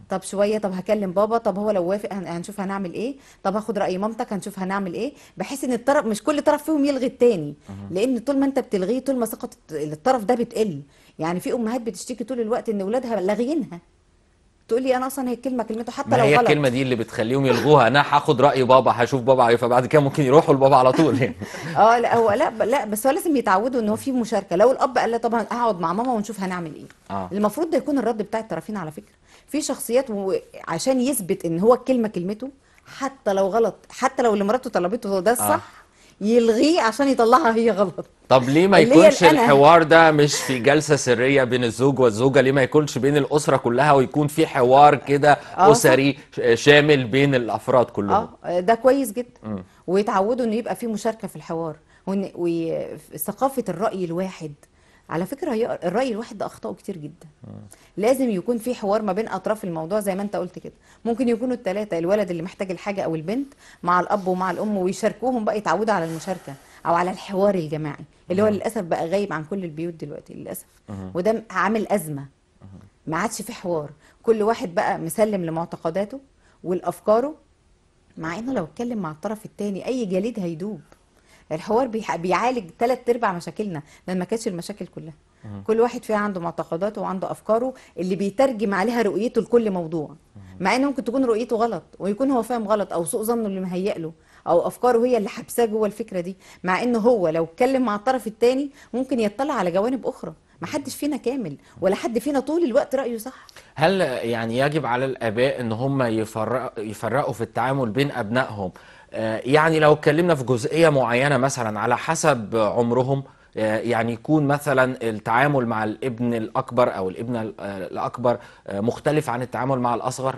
طب شويه طب هكلم بابا طب هو لو وافق هنشوف هنعمل ايه طب هاخد راي مامتك هنشوف هنعمل ايه بحيث ان الطرف مش كل طرف فيهم يلغي التاني لان طول ما انت بتلغيه طول ما ثقه الطرف ده بتقل يعني في امهات بتشتكي طول الوقت ان اولادها لاغيينها تقول لي انا اصلا هي الكلمه كلمته حتى ما لو هي غلط الكلمه دي اللي بتخليهم يلغوها انا هاخد راي بابا هشوف بابا فبعد كده ممكن يروحوا لبابا على طول يعني اه لا هو لا لا بس هو لازم يتعودوا ان هو في مشاركه لو الاب قال لا طبعا اقعد مع ماما ونشوف هنعمل ايه آه. المفروض ده يكون الرد بتاع الطرفين على فكره في شخصيات عشان يثبت ان هو الكلمه كلمته حتى لو غلط حتى لو اللي مراته طلبته هو ده آه. الصح آه. يلغيه عشان يطلعها هي غلط طب ليه ما يكونش الحوار ده مش في جلسه سريه بين الزوج والزوجه ليه ما يكونش بين الاسره كلها ويكون في حوار كده آه. اسري شامل بين الافراد كلهم اه ده كويس جدا م. ويتعودوا انه يبقى في مشاركه في الحوار وثقافه الراي الواحد على فكره هي الراي الواحد ده اخطاؤه كتير جدا لازم يكون في حوار ما بين اطراف الموضوع زي ما انت قلت كده ممكن يكونوا الثلاثه الولد اللي محتاج الحاجه او البنت مع الاب ومع الام ويشاركوهم بقى يتعودوا على المشاركه او على الحوار الجماعي اللي هو للاسف بقى غايب عن كل البيوت دلوقتي للاسف وده عامل ازمه ما عادش في حوار كل واحد بقى مسلم لمعتقداته ولافكاره مع انه لو اتكلم مع الطرف الثاني اي جليد هيدوب الحوار بيعالج ثلاث ارباع مشاكلنا لان ما كانتش المشاكل كلها كل واحد فيها عنده معتقداته وعنده افكاره اللي بيترجم عليها رؤيته لكل موضوع مع ان ممكن تكون رؤيته غلط ويكون هو فاهم غلط او سوء ظنه اللي مهيئ له او افكاره هي اللي حبساه جوه الفكره دي مع ان هو لو اتكلم مع الطرف الثاني ممكن يطلع على جوانب اخرى ما حدش فينا كامل ولا حد فينا طول الوقت رايه صح هل يعني يجب على الاباء ان هم يفرق يفرقوا في التعامل بين ابنائهم آه، يعني لو اتكلمنا في جزئيه معينه مثلا على حسب عمرهم آه، يعني يكون مثلا التعامل مع الابن الاكبر او الابن آه، الاكبر مختلف عن التعامل مع الاصغر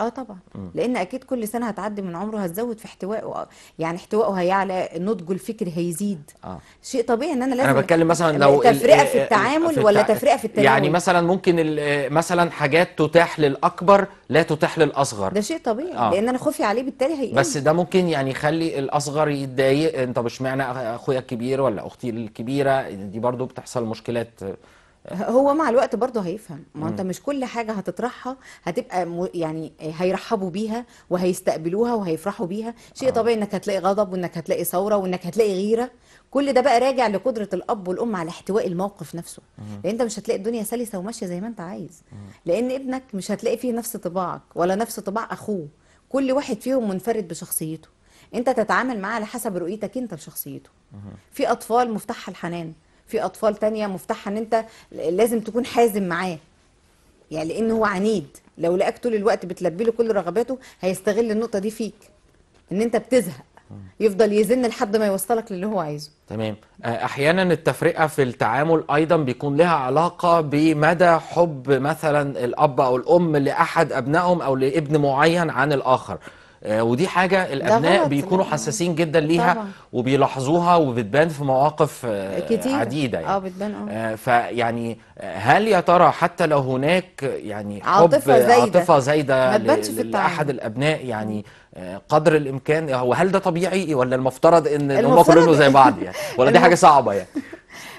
اه طبعا م. لان اكيد كل سنه هتعدي من عمره هتزود في احتوائه آه، يعني احتوائه هيعلى نضجه الفكري هيزيد آه. شيء طبيعي ان انا لازم انا بتكلم مثلا لو تفرقه في التعامل في التع... ولا تفرقه في التعامل يعني مثلا ممكن مثلا حاجات تتاح للاكبر لا تتاح للاصغر ده شيء طبيعي آه. لان انا خوفي عليه بالتالي هيقل بس ده ممكن يعني يخلي الاصغر يتضايق انت مش معنى اخويا الكبير ولا اختي الكبيره دي برضو بتحصل مشكلات هو مع الوقت برضه هيفهم ما انت مش كل حاجه هتطرحها هتبقى م... يعني هيرحبوا بيها وهيستقبلوها وهيفرحوا بيها شيء آه. طبيعي انك هتلاقي غضب وانك هتلاقي ثوره وانك هتلاقي غيره كل ده بقى راجع لقدره الاب والام على احتواء الموقف نفسه مم. لان انت مش هتلاقي الدنيا سلسه وماشيه زي ما انت عايز مم. لان ابنك مش هتلاقي فيه نفس طباعك ولا نفس طباع اخوه كل واحد فيهم منفرد بشخصيته انت تتعامل معاه على حسب رؤيتك انت لشخصيته في اطفال مفتاحها الحنان في اطفال تانية مفتاحها ان انت لازم تكون حازم معاه يعني لان هو عنيد لو لقاك طول الوقت بتلبي له كل رغباته هيستغل النقطه دي فيك ان انت بتزهق يفضل يزن لحد ما يوصلك للي هو عايزه تمام آه، احيانا التفرقه في التعامل ايضا بيكون لها علاقه بمدى حب مثلا الاب او الام لاحد ابنائهم او لابن معين عن الاخر آه، ودي حاجة الأبناء بيكونوا حساسين جدا ليها طبعا. وبيلاحظوها وبتبان في مواقف آه، كتير. عديدة يعني. اه بتبان اه, آه، فيعني هل يا ترى حتى لو هناك يعني عاطفة زايدة عاطفة زايدة لأحد الأبناء يعني قدر الإمكان هو هل ده طبيعي ولا المفترض إن هم كلهم زي بعض يعني ولا دي حاجة صعبة يعني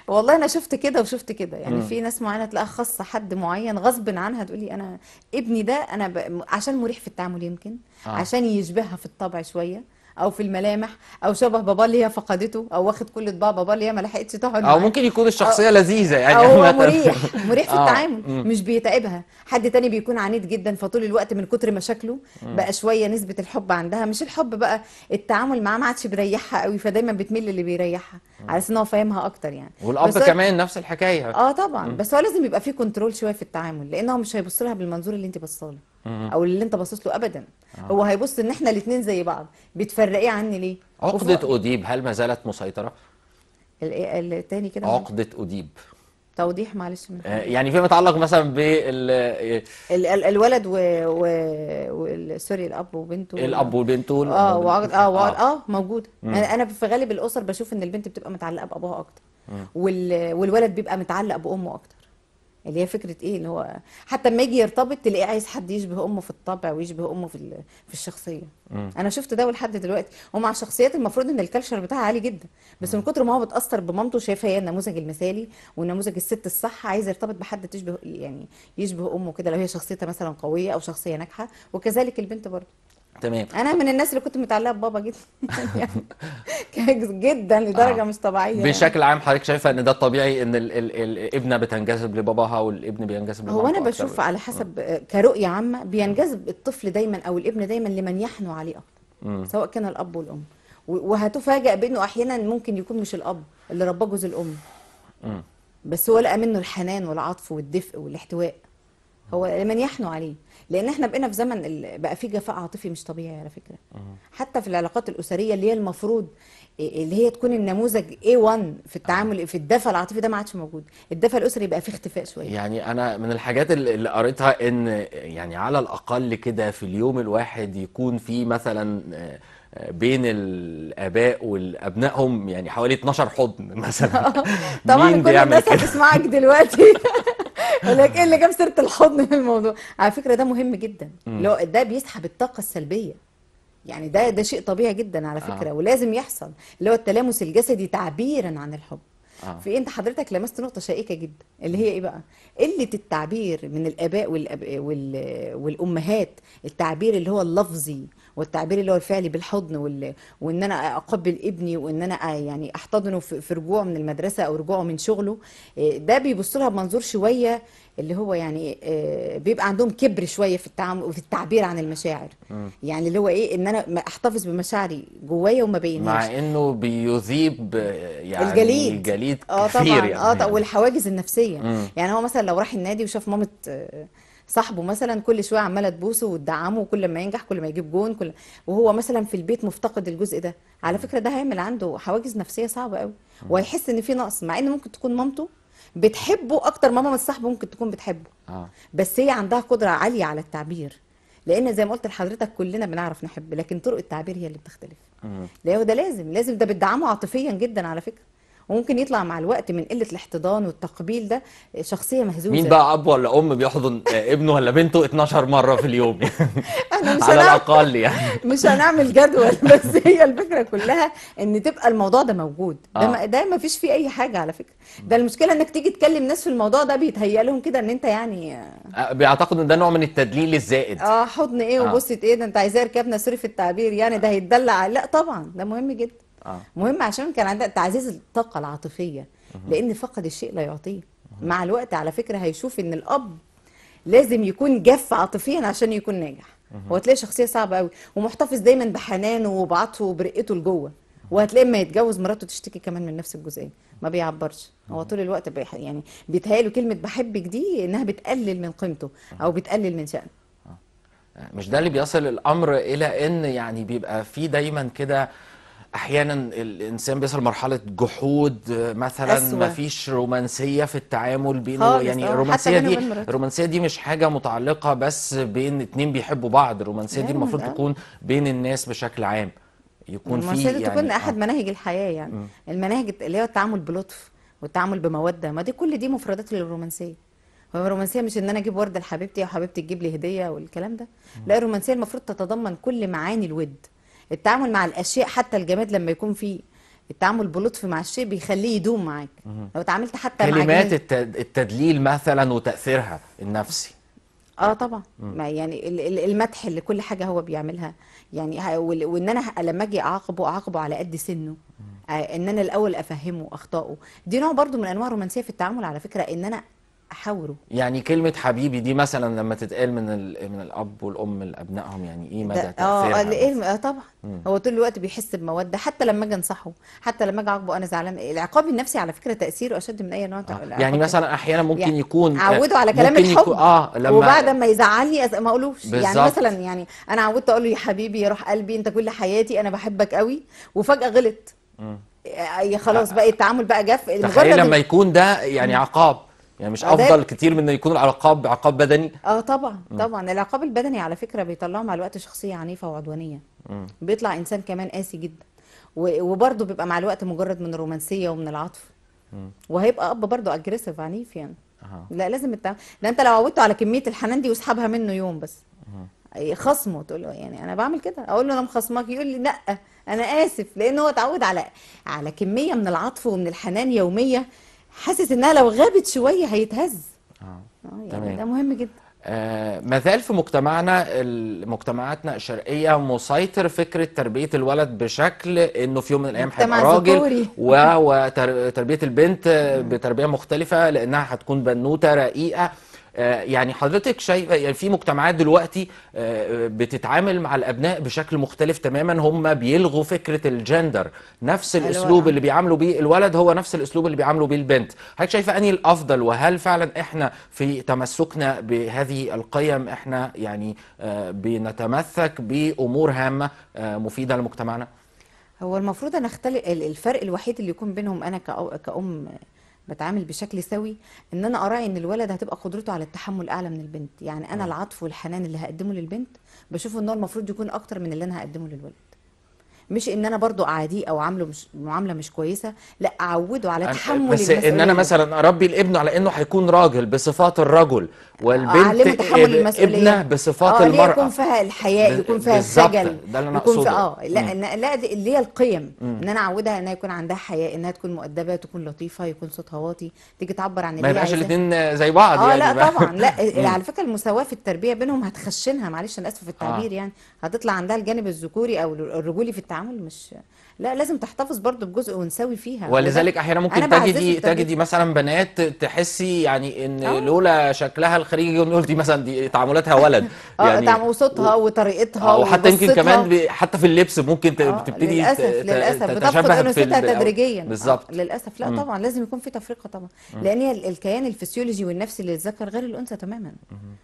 والله انا شفت كده وشفت كده يعني في ناس معينه تلاقيها خاصه حد معين غصب عنها تقولي انا ابني ده انا ب... عشان مريح في التعامل يمكن آه. عشان يشبهها في الطبع شويه او في الملامح او شبه بابا اللي هي فقدته او واخد كل طباع بابا اللي هي ما لحقتش تقعد او ممكن يكون الشخصيه أو لذيذه يعني او هو مريح مريح في آه. التعامل مش بيتعبها حد تاني بيكون عنيد جدا فطول الوقت من كتر مشاكله بقى شويه نسبه الحب عندها مش الحب بقى التعامل معاه ما عادش بيريحها قوي فدايما بتمل اللي بيريحها على اساس ان هو فاهمها اكتر يعني والاب كمان نفس الحكايه اه طبعا بس هو لازم يبقى فيه كنترول شويه في التعامل لان هو مش هيبص لها بالمنظور اللي انت بصاله او اللي انت باصص له ابدا آه. هو هيبص ان احنا الاثنين زي بعض بتفرقيه عني ليه عقده وفوق. اوديب هل ما زالت مسيطره الثاني إيه، كده عقده اوديب توضيح معلش آه يعني فيما يتعلق مثلا بال الولد و, و... سوري الاب وبنته الاب وبنته اه وعقد اه و... اه, آه موجوده انا يعني انا في غالب الاسر بشوف ان البنت بتبقى متعلقه بابوها اكتر وال... والولد بيبقى متعلق بامه اكتر اللي هي فكره ايه اللي هو حتى لما يجي يرتبط تلاقيه عايز حد يشبه امه في الطبع ويشبه امه في في الشخصيه مم. انا شفت ده لحد دلوقتي ومع شخصيات المفروض ان الكالشر بتاعها عالي جدا بس من كتر ما هو بتاثر بمامته شايفها هي النموذج المثالي والنموذج الست الصح عايز يرتبط بحد تشبه يعني يشبه امه كده لو هي شخصيتها مثلا قويه او شخصيه ناجحه وكذلك البنت برضه تمام انا من الناس اللي كنت متعلقه ببابا جدا يعني جدا لدرجه آه. مش طبيعيه بشكل عام حضرتك شايفه ان ده الطبيعي ان الـ الـ الـ الابنه بتنجذب لباباها والابن بينجذب لباباها هو انا بشوف على حسب آه. كرؤيه عامه بينجذب الطفل دايما او الابن دايما لمن يحنو عليه اكتر سواء كان الاب والام وهتفاجئ بانه احيانا ممكن يكون مش الاب اللي رباه جوز الام م. بس هو لقى منه الحنان والعطف والدفء والاحتواء هو لمن يحنو عليه لان احنا بقينا في زمن بقى في جفاء عاطفي مش طبيعي على فكره حتى في العلاقات الاسريه اللي هي المفروض اللي هي تكون النموذج A1 في التعامل في الدفع العاطفي ده ما عادش موجود، الدفع الاسري يبقى فيه اختفاء شويه. يعني انا من الحاجات اللي قريتها ان يعني على الاقل كده في اليوم الواحد يكون في مثلا آه، بين الاباء والابنائهم يعني حوالي 12 حضن مثلا طبعا كل الناس هتسمعك دلوقتي يقول لك ايه اللي جاب سيره الحضن في الموضوع على فكره ده مهم جدا اللي هو ده بيسحب الطاقه السلبيه يعني ده ده شيء طبيعي جدا على آه. فكره آه. ولازم يحصل اللي هو التلامس الجسدي تعبيرا عن الحب آه. في إيه؟ انت حضرتك لمست نقطه شائكه جدا اللي هي ايه بقى قله التعبير من الاباء والأب... وال... والامهات التعبير اللي هو اللفظي والتعبير اللي هو الفعلي بالحضن وال... وان انا اقبل ابني وان انا يعني احتضنه في... في رجوعه من المدرسه او رجوعه من شغله إيه، ده بيبص لها بمنظور شويه اللي هو يعني آه، بيبقى عندهم كبر شويه في التعامل وفي التعبير عن المشاعر م. يعني اللي هو ايه ان انا احتفظ بمشاعري جوايا وما بينهاش مع انه بيذيب آه، يعني الجليد, الجليد آه، كثير اه طبعا يعني. اه طبعا والحواجز النفسيه م. يعني هو مثلا لو راح النادي وشاف مامه صاحبه مثلا كل شويه عماله تبوسه وتدعمه وكل ما ينجح كل ما يجيب جون كل وهو مثلا في البيت مفتقد الجزء ده على فكره ده هيعمل عنده حواجز نفسيه صعبه قوي وهيحس ان في نقص مع ان ممكن تكون مامته بتحبه اكتر ماما من الصاحب ممكن تكون بتحبه آه. بس هي عندها قدره عاليه على التعبير لان زي ما قلت لحضرتك كلنا بنعرف نحب لكن طرق التعبير هي اللي بتختلف لا وده لازم لازم ده بتدعمه عاطفيا جدا على فكره وممكن يطلع مع الوقت من قله الاحتضان والتقبيل ده شخصيه مهزوزه مين بقى اب ولا ام بيحضن ابنه ولا بنته 12 مره في اليوم انا مش على الاقل يعني مش هنعمل جدول بس هي الفكره كلها ان تبقى الموضوع ده موجود ده آه. ده ما فيش فيه اي حاجه على فكره ده المشكله انك تيجي تكلم ناس في الموضوع ده بيتهيأ لهم كده ان انت يعني آه، بيعتقدوا ان ده نوع من التدليل الزائد اه حضن ايه آه. وبصت ايه ده انت عايزاه ركبنا سوري في التعبير يعني ده هيتدلع لا طبعا ده مهم جدا آه. مهم عشان كان عندها تعزيز الطاقه العاطفيه لان فقد الشيء لا يعطيه مع الوقت على فكره هيشوف ان الاب لازم يكون جاف عاطفيا عشان يكون ناجح هو تلاقي شخصيه صعبه قوي ومحتفظ دايما بحنانه وبعطفه وبرقته لجوه وهتلاقي لما يتجوز مراته تشتكي كمان من نفس الجزئيه ما بيعبرش هو طول الوقت بيح يعني بيتهيأله كلمه بحبك دي انها بتقلل من قيمته او بتقلل من شأنه آه. مش ده اللي بيصل الامر الى ان يعني بيبقى في دايما كده احيانا الانسان بيصل مرحله جحود مثلا ما فيش رومانسيه في التعامل بينه يعني آه، الرومانسيه دي الرومانسيه دي مش حاجه متعلقه بس بين اتنين بيحبوا بعض الرومانسيه دي المفروض آه. تكون بين الناس بشكل عام يكون في يعني تكون آه. احد آه. مناهج الحياه يعني م. المناهج اللي هي التعامل بلطف والتعامل بموده ما دي كل دي مفردات للرومانسيه هو الرومانسيه مش ان انا اجيب ورده لحبيبتي او حبيبتي تجيب لي هديه والكلام ده لا الرومانسيه المفروض تتضمن كل معاني الود التعامل مع الاشياء حتى الجماد لما يكون فيه التعامل بلطف مع الشيء بيخليه يدوم معاك لو اتعاملت حتى مع كلمات التدليل مثلا وتاثيرها النفسي اه طبعا ما يعني المدح اللي كل حاجه هو بيعملها يعني وان انا لما اجي اعاقبه اعاقبه على قد سنه آه، ان انا الاول افهمه اخطائه دي نوع برضو من انواع الرومانسيه في التعامل على فكره ان انا احاوره يعني كلمة حبيبي دي مثلا لما تتقال من من الأب والأم لأبنائهم يعني إيه مدى آه، تأثيرها؟ اه ايه طبعا هو طول الوقت بيحس بمودة حتى لما أجي أنصحه حتى لما أجي أعاقبه أنا زعلان العقاب النفسي على فكرة تأثيره أشد من أي نوع آه. يعني مثلا أحيانا ممكن يعني يكون آه، عوده على كلام الحب يكون اه لما وبعد ما يزعلني ما أقولوش يعني مثلا يعني أنا عودت أقول له يا حبيبي يا روح قلبي أنت كل حياتي أنا بحبك قوي وفجأة غلط مم. خلاص بقى التعامل بقى جف تخيل لما يكون ده يعني عقاب يعني مش افضل كتير من انه يكون العقاب عقاب بدني اه طبعا م. طبعا العقاب البدني على فكره بيطلعه مع الوقت شخصيه عنيفه وعدوانيه م. بيطلع انسان كمان قاسي جدا وبرده بيبقى مع الوقت مجرد من الرومانسيه ومن العطف م. وهيبقى اب برده اجريسيف عنيف يعني أه. لا لازم التعامل ده انت لو عودته على كميه الحنان دي واسحبها منه يوم بس أه. خصمه تقول له يعني انا بعمل كده اقول له انا مخصمك يقول لي لا انا اسف لان هو اتعود على على كميه من العطف ومن الحنان يوميه حاسس انها لو غابت شويه هيتهز اه, آه، يعني ده مهم جدا آه ما زال في مجتمعنا مجتمعاتنا الشرقيه مسيطر فكره تربيه الولد بشكل انه في يوم من الايام هيبقى راجل وتربيه البنت بتربيه مختلفه لانها هتكون بنوته رقيقه آه، يعني حضرتك شايفه يعني في مجتمعات دلوقتي آه، بتتعامل مع الابناء بشكل مختلف تماما هم بيلغوا فكره الجندر نفس الاسلوب اللي بيعاملوا بيه الولد هو نفس الاسلوب اللي بيعاملوا بيه البنت حضرتك شايفه انهي الافضل وهل فعلا احنا في تمسكنا بهذه القيم احنا يعني آه، بنتمسك بامور هامه مفيده لمجتمعنا هو المفروض انا اختلق الفرق الوحيد اللي يكون بينهم انا كأم بتعامل بشكل سوي ان انا اراعي ان الولد هتبقى قدرته على التحمل اعلى من البنت يعني انا أيوة. العطف والحنان اللي هقدمه للبنت بشوفه ان هو المفروض يكون اكتر من اللي انا هقدمه للولد مش ان انا برضو اعاديه او عامله مش معامله مش كويسه لا اعوده على تحمل بس ان انا مثلا اربي الابن على انه هيكون راجل بصفات الرجل والبنت ابنه بصفات آه، المراه يكون فيها الحياء يكون فيها الخجل ده اللي انا يكون اه لا مم. لا دي اللي هي القيم مم. ان انا اعودها انها يكون عندها حياء انها تكون مؤدبه تكون لطيفه يكون صوتها واطي تيجي تعبر عن اللي ما يبقاش الاثنين زي بعض اه يعني لا بقى. طبعا لا على فكره المساواه في التربيه بينهم هتخشنها معلش انا اسفه في التعبير آه. يعني هتطلع عندها الجانب الذكوري او الرجولي في التعبير التعامل مش لا لازم تحتفظ برضو بجزء ونسوي فيها ولذلك احيانا ممكن تجدي تجدي مثلا بنات تحسي يعني ان أوه. لولا شكلها الخارجي نقول دي مثلا دي تعاملاتها ولد آه، يعني اه صوتها و... وطريقتها آه، وحتى يمكن كمان ب... حتى في اللبس ممكن ت... آه، بتبتدي للاسف ت... للاسف بتفقد انوثتها تدريجيا بالظبط للاسف لا طبعا لازم يكون في تفرقه طبعا لان الكيان الفسيولوجي والنفسي للذكر غير الانثى تماما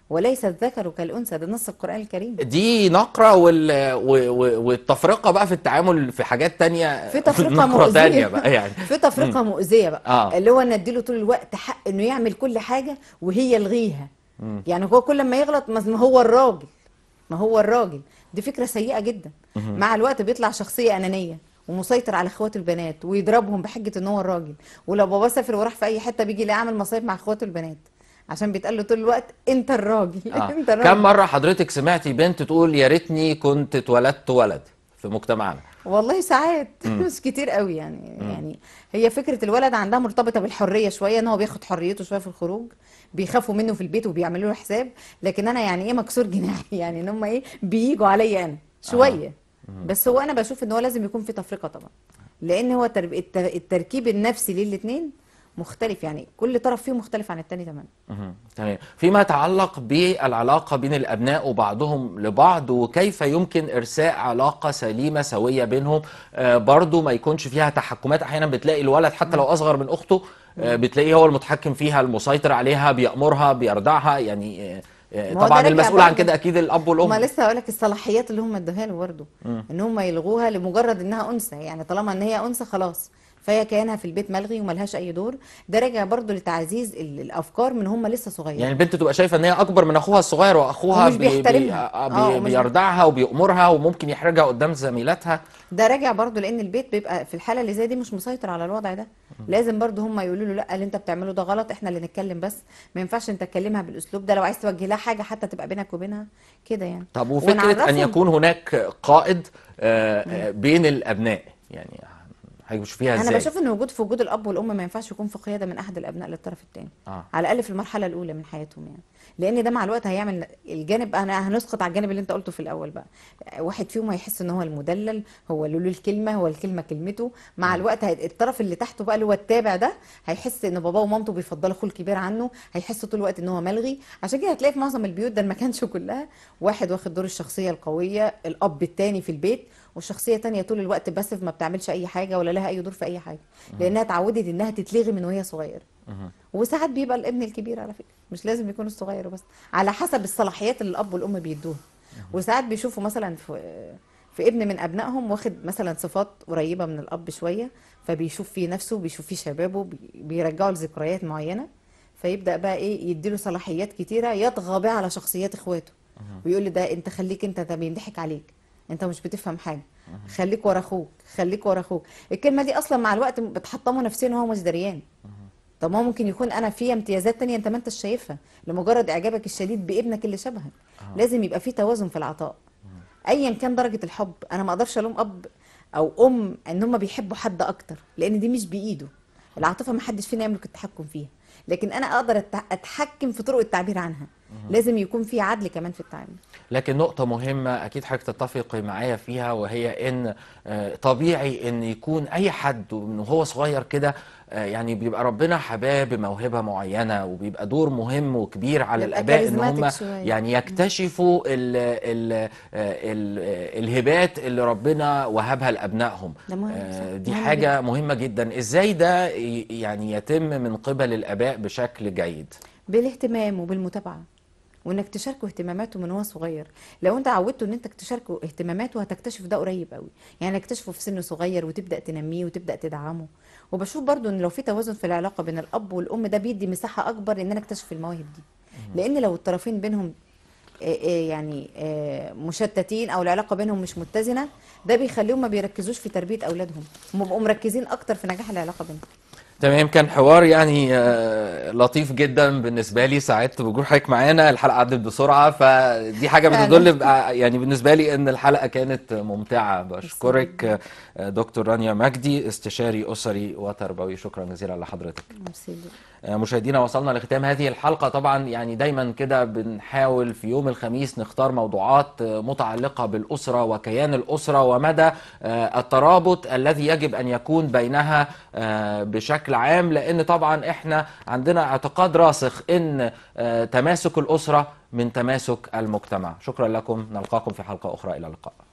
وليس الذكر كالانثى ده نص القران الكريم دي نقره وال... و... و... والتفرقه بقى في التعامل في حاجات تانية في تفرقه مؤذيه بقى يعني في تفرقه مؤذيه بقى آه. اللي هو انا اديله طول الوقت حق انه يعمل كل حاجه وهي يلغيها يعني هو كل ما يغلط ما هو الراجل ما هو الراجل دي فكره سيئه جدا مع الوقت بيطلع شخصيه انانيه ومسيطر على اخواته البنات ويضربهم بحجه ان هو الراجل ولو بابا سافر وراح في اي حته بيجي لي عامل مصايب مع اخواته البنات عشان بيتقال له طول الوقت انت الراجل آه. انت الراجل كم مره حضرتك سمعتي بنت تقول يا ريتني كنت اتولدت ولد في مجتمعنا والله ساعات مش كتير قوي يعني م. يعني هي فكره الولد عندها مرتبطه بالحريه شويه ان هو بياخد حريته شويه في الخروج بيخافوا منه في البيت وبيعملوا له حساب لكن انا يعني ايه مكسور جناحي يعني ان هم ايه بييجوا عليا انا شويه آه. بس هو انا بشوف ان هو لازم يكون في تفرقه طبعا لان هو التركيب النفسي للاثنين مختلف يعني كل طرف فيه مختلف عن التاني تماما تمام فيما يتعلق بالعلاقة بين الأبناء وبعضهم لبعض وكيف يمكن إرساء علاقة سليمة سوية بينهم آه برضو ما يكونش فيها تحكمات أحيانا بتلاقي الولد حتى لو أصغر من أخته آه بتلاقيه هو المتحكم فيها المسيطر عليها بيأمرها بيردعها يعني آه, آه، طبعا المسؤول عن كده اكيد الاب والام ما لسه هقول لك الصلاحيات اللي هم ادوها له برضه ان هم يلغوها لمجرد انها انثى يعني طالما ان هي انثى خلاص فهي كيانها في البيت ملغي وملهاش اي دور ده راجع برضه لتعزيز الافكار من هم لسه صغيرين يعني البنت تبقى شايفه ان هي اكبر من اخوها الصغير واخوها بي بي آه، آه، بيردعها وبيأمرها وممكن يحرجها قدام زميلاتها ده راجع برضه لان البيت بيبقى في الحاله اللي زي دي مش مسيطر على الوضع ده لازم برضه هم يقولوا له لا اللي انت بتعمله ده غلط احنا اللي نتكلم بس ما ينفعش انت تكلمها بالاسلوب ده لو عايز توجه لها حاجه حتى تبقى بينك وبينها كده يعني طب وفكره ان يكون هناك قائد آه، بين الابناء يعني فيها ازاي انا بشوف ان وجود في وجود الاب والام ما ينفعش يكون في قياده من احد الابناء للطرف الثاني آه. على الاقل في المرحله الاولى من حياتهم يعني لان ده مع الوقت هيعمل الجانب انا هنسقط على الجانب اللي انت قلته في الاول بقى واحد فيهم هيحس ان هو المدلل هو اللي له الكلمه هو الكلمه كلمته مع الوقت الطرف اللي تحته بقى اللي هو التابع ده هيحس ان باباه ومامته بيفضلوا اخوه الكبير عنه هيحس طول الوقت ان هو ملغي عشان كده هتلاقي في معظم البيوت ده ما كانش كلها واحد واخد دور الشخصيه القويه الاب الثاني في البيت والشخصيه تانية طول الوقت باسف ما بتعملش اي حاجه ولا لها اي دور في اي حاجه لانها اتعودت انها تتلغي من وهي صغيره وساعات بيبقى الابن الكبير على فكره مش لازم يكون الصغير بس على حسب الصلاحيات اللي الاب والام بيدوها وساعات بيشوفوا مثلا في في ابن من ابنائهم واخد مثلا صفات قريبه من الاب شويه فبيشوف فيه نفسه بيشوف فيه شبابه بيرجعه لذكريات معينه فيبدا بقى ايه يديله صلاحيات كتيره يطغى بقى على شخصيات اخواته ويقول لي ده انت خليك انت ده بينضحك عليك انت مش بتفهم حاجه خليك ورا اخوك خليك ورا اخوك الكلمه دي اصلا مع الوقت بتحطمه نفسيا وهو مش دريان طب ما هو ممكن يكون انا في امتيازات تانية انت ما انتش شايفها لمجرد اعجابك الشديد بابنك اللي شبهك آه. لازم يبقى في توازن في العطاء ايا كان درجه الحب انا ما اقدرش الوم اب او ام ان هم بيحبوا حد اكتر لان دي مش بايده العاطفه ما حدش فينا يملك التحكم فيها لكن انا اقدر اتحكم في طرق التعبير عنها لازم يكون في عدل كمان في التعامل لكن نقطة مهمة أكيد حضرتك تتفقي معايا فيها وهي إن آه، طبيعي إن يكون أي حد من هو صغير كده آه، يعني بيبقى ربنا حباه بموهبة معينة وبيبقى دور مهم وكبير على الآباء إن هم يعني يكتشفوا الـ الـ آه، الـ الهبات اللي ربنا وهبها لأبنائهم دي مهم حاجة مهمة جدا إزاي ده يعني يتم من قبل الآباء بشكل جيد بالاهتمام وبالمتابعة وانك تشاركه اهتماماته من هو صغير لو انت عودته ان انت تشاركه اهتماماته هتكتشف ده قريب قوي يعني اكتشفه في سن صغير وتبدا تنميه وتبدا تدعمه وبشوف برضو ان لو في توازن في العلاقه بين الاب والام ده بيدي مساحه اكبر ان انا اكتشف المواهب دي لان لو الطرفين بينهم يعني مشتتين او العلاقه بينهم مش متزنه ده بيخليهم ما بيركزوش في تربيه اولادهم هم بيبقوا مركزين اكتر في نجاح العلاقه بينهم تمام كان حوار يعني آه، لطيف جدا بالنسبه لي سعدت بوجود حضرتك معانا الحلقه عدت بسرعه فدي حاجه بتدل آه، يعني بالنسبه لي ان الحلقه كانت ممتعه بشكرك آه، دكتور رانيا مجدي استشاري اسري وتربوي شكرا جزيلا لحضرتك مشاهدينا وصلنا لختام هذه الحلقه طبعا يعني دايما كده بنحاول في يوم الخميس نختار موضوعات متعلقه بالاسره وكيان الاسره ومدى الترابط الذي يجب ان يكون بينها بشكل بشكل عام لان طبعا احنا عندنا اعتقاد راسخ ان آه، تماسك الاسره من تماسك المجتمع شكرا لكم نلقاكم في حلقه اخرى الى اللقاء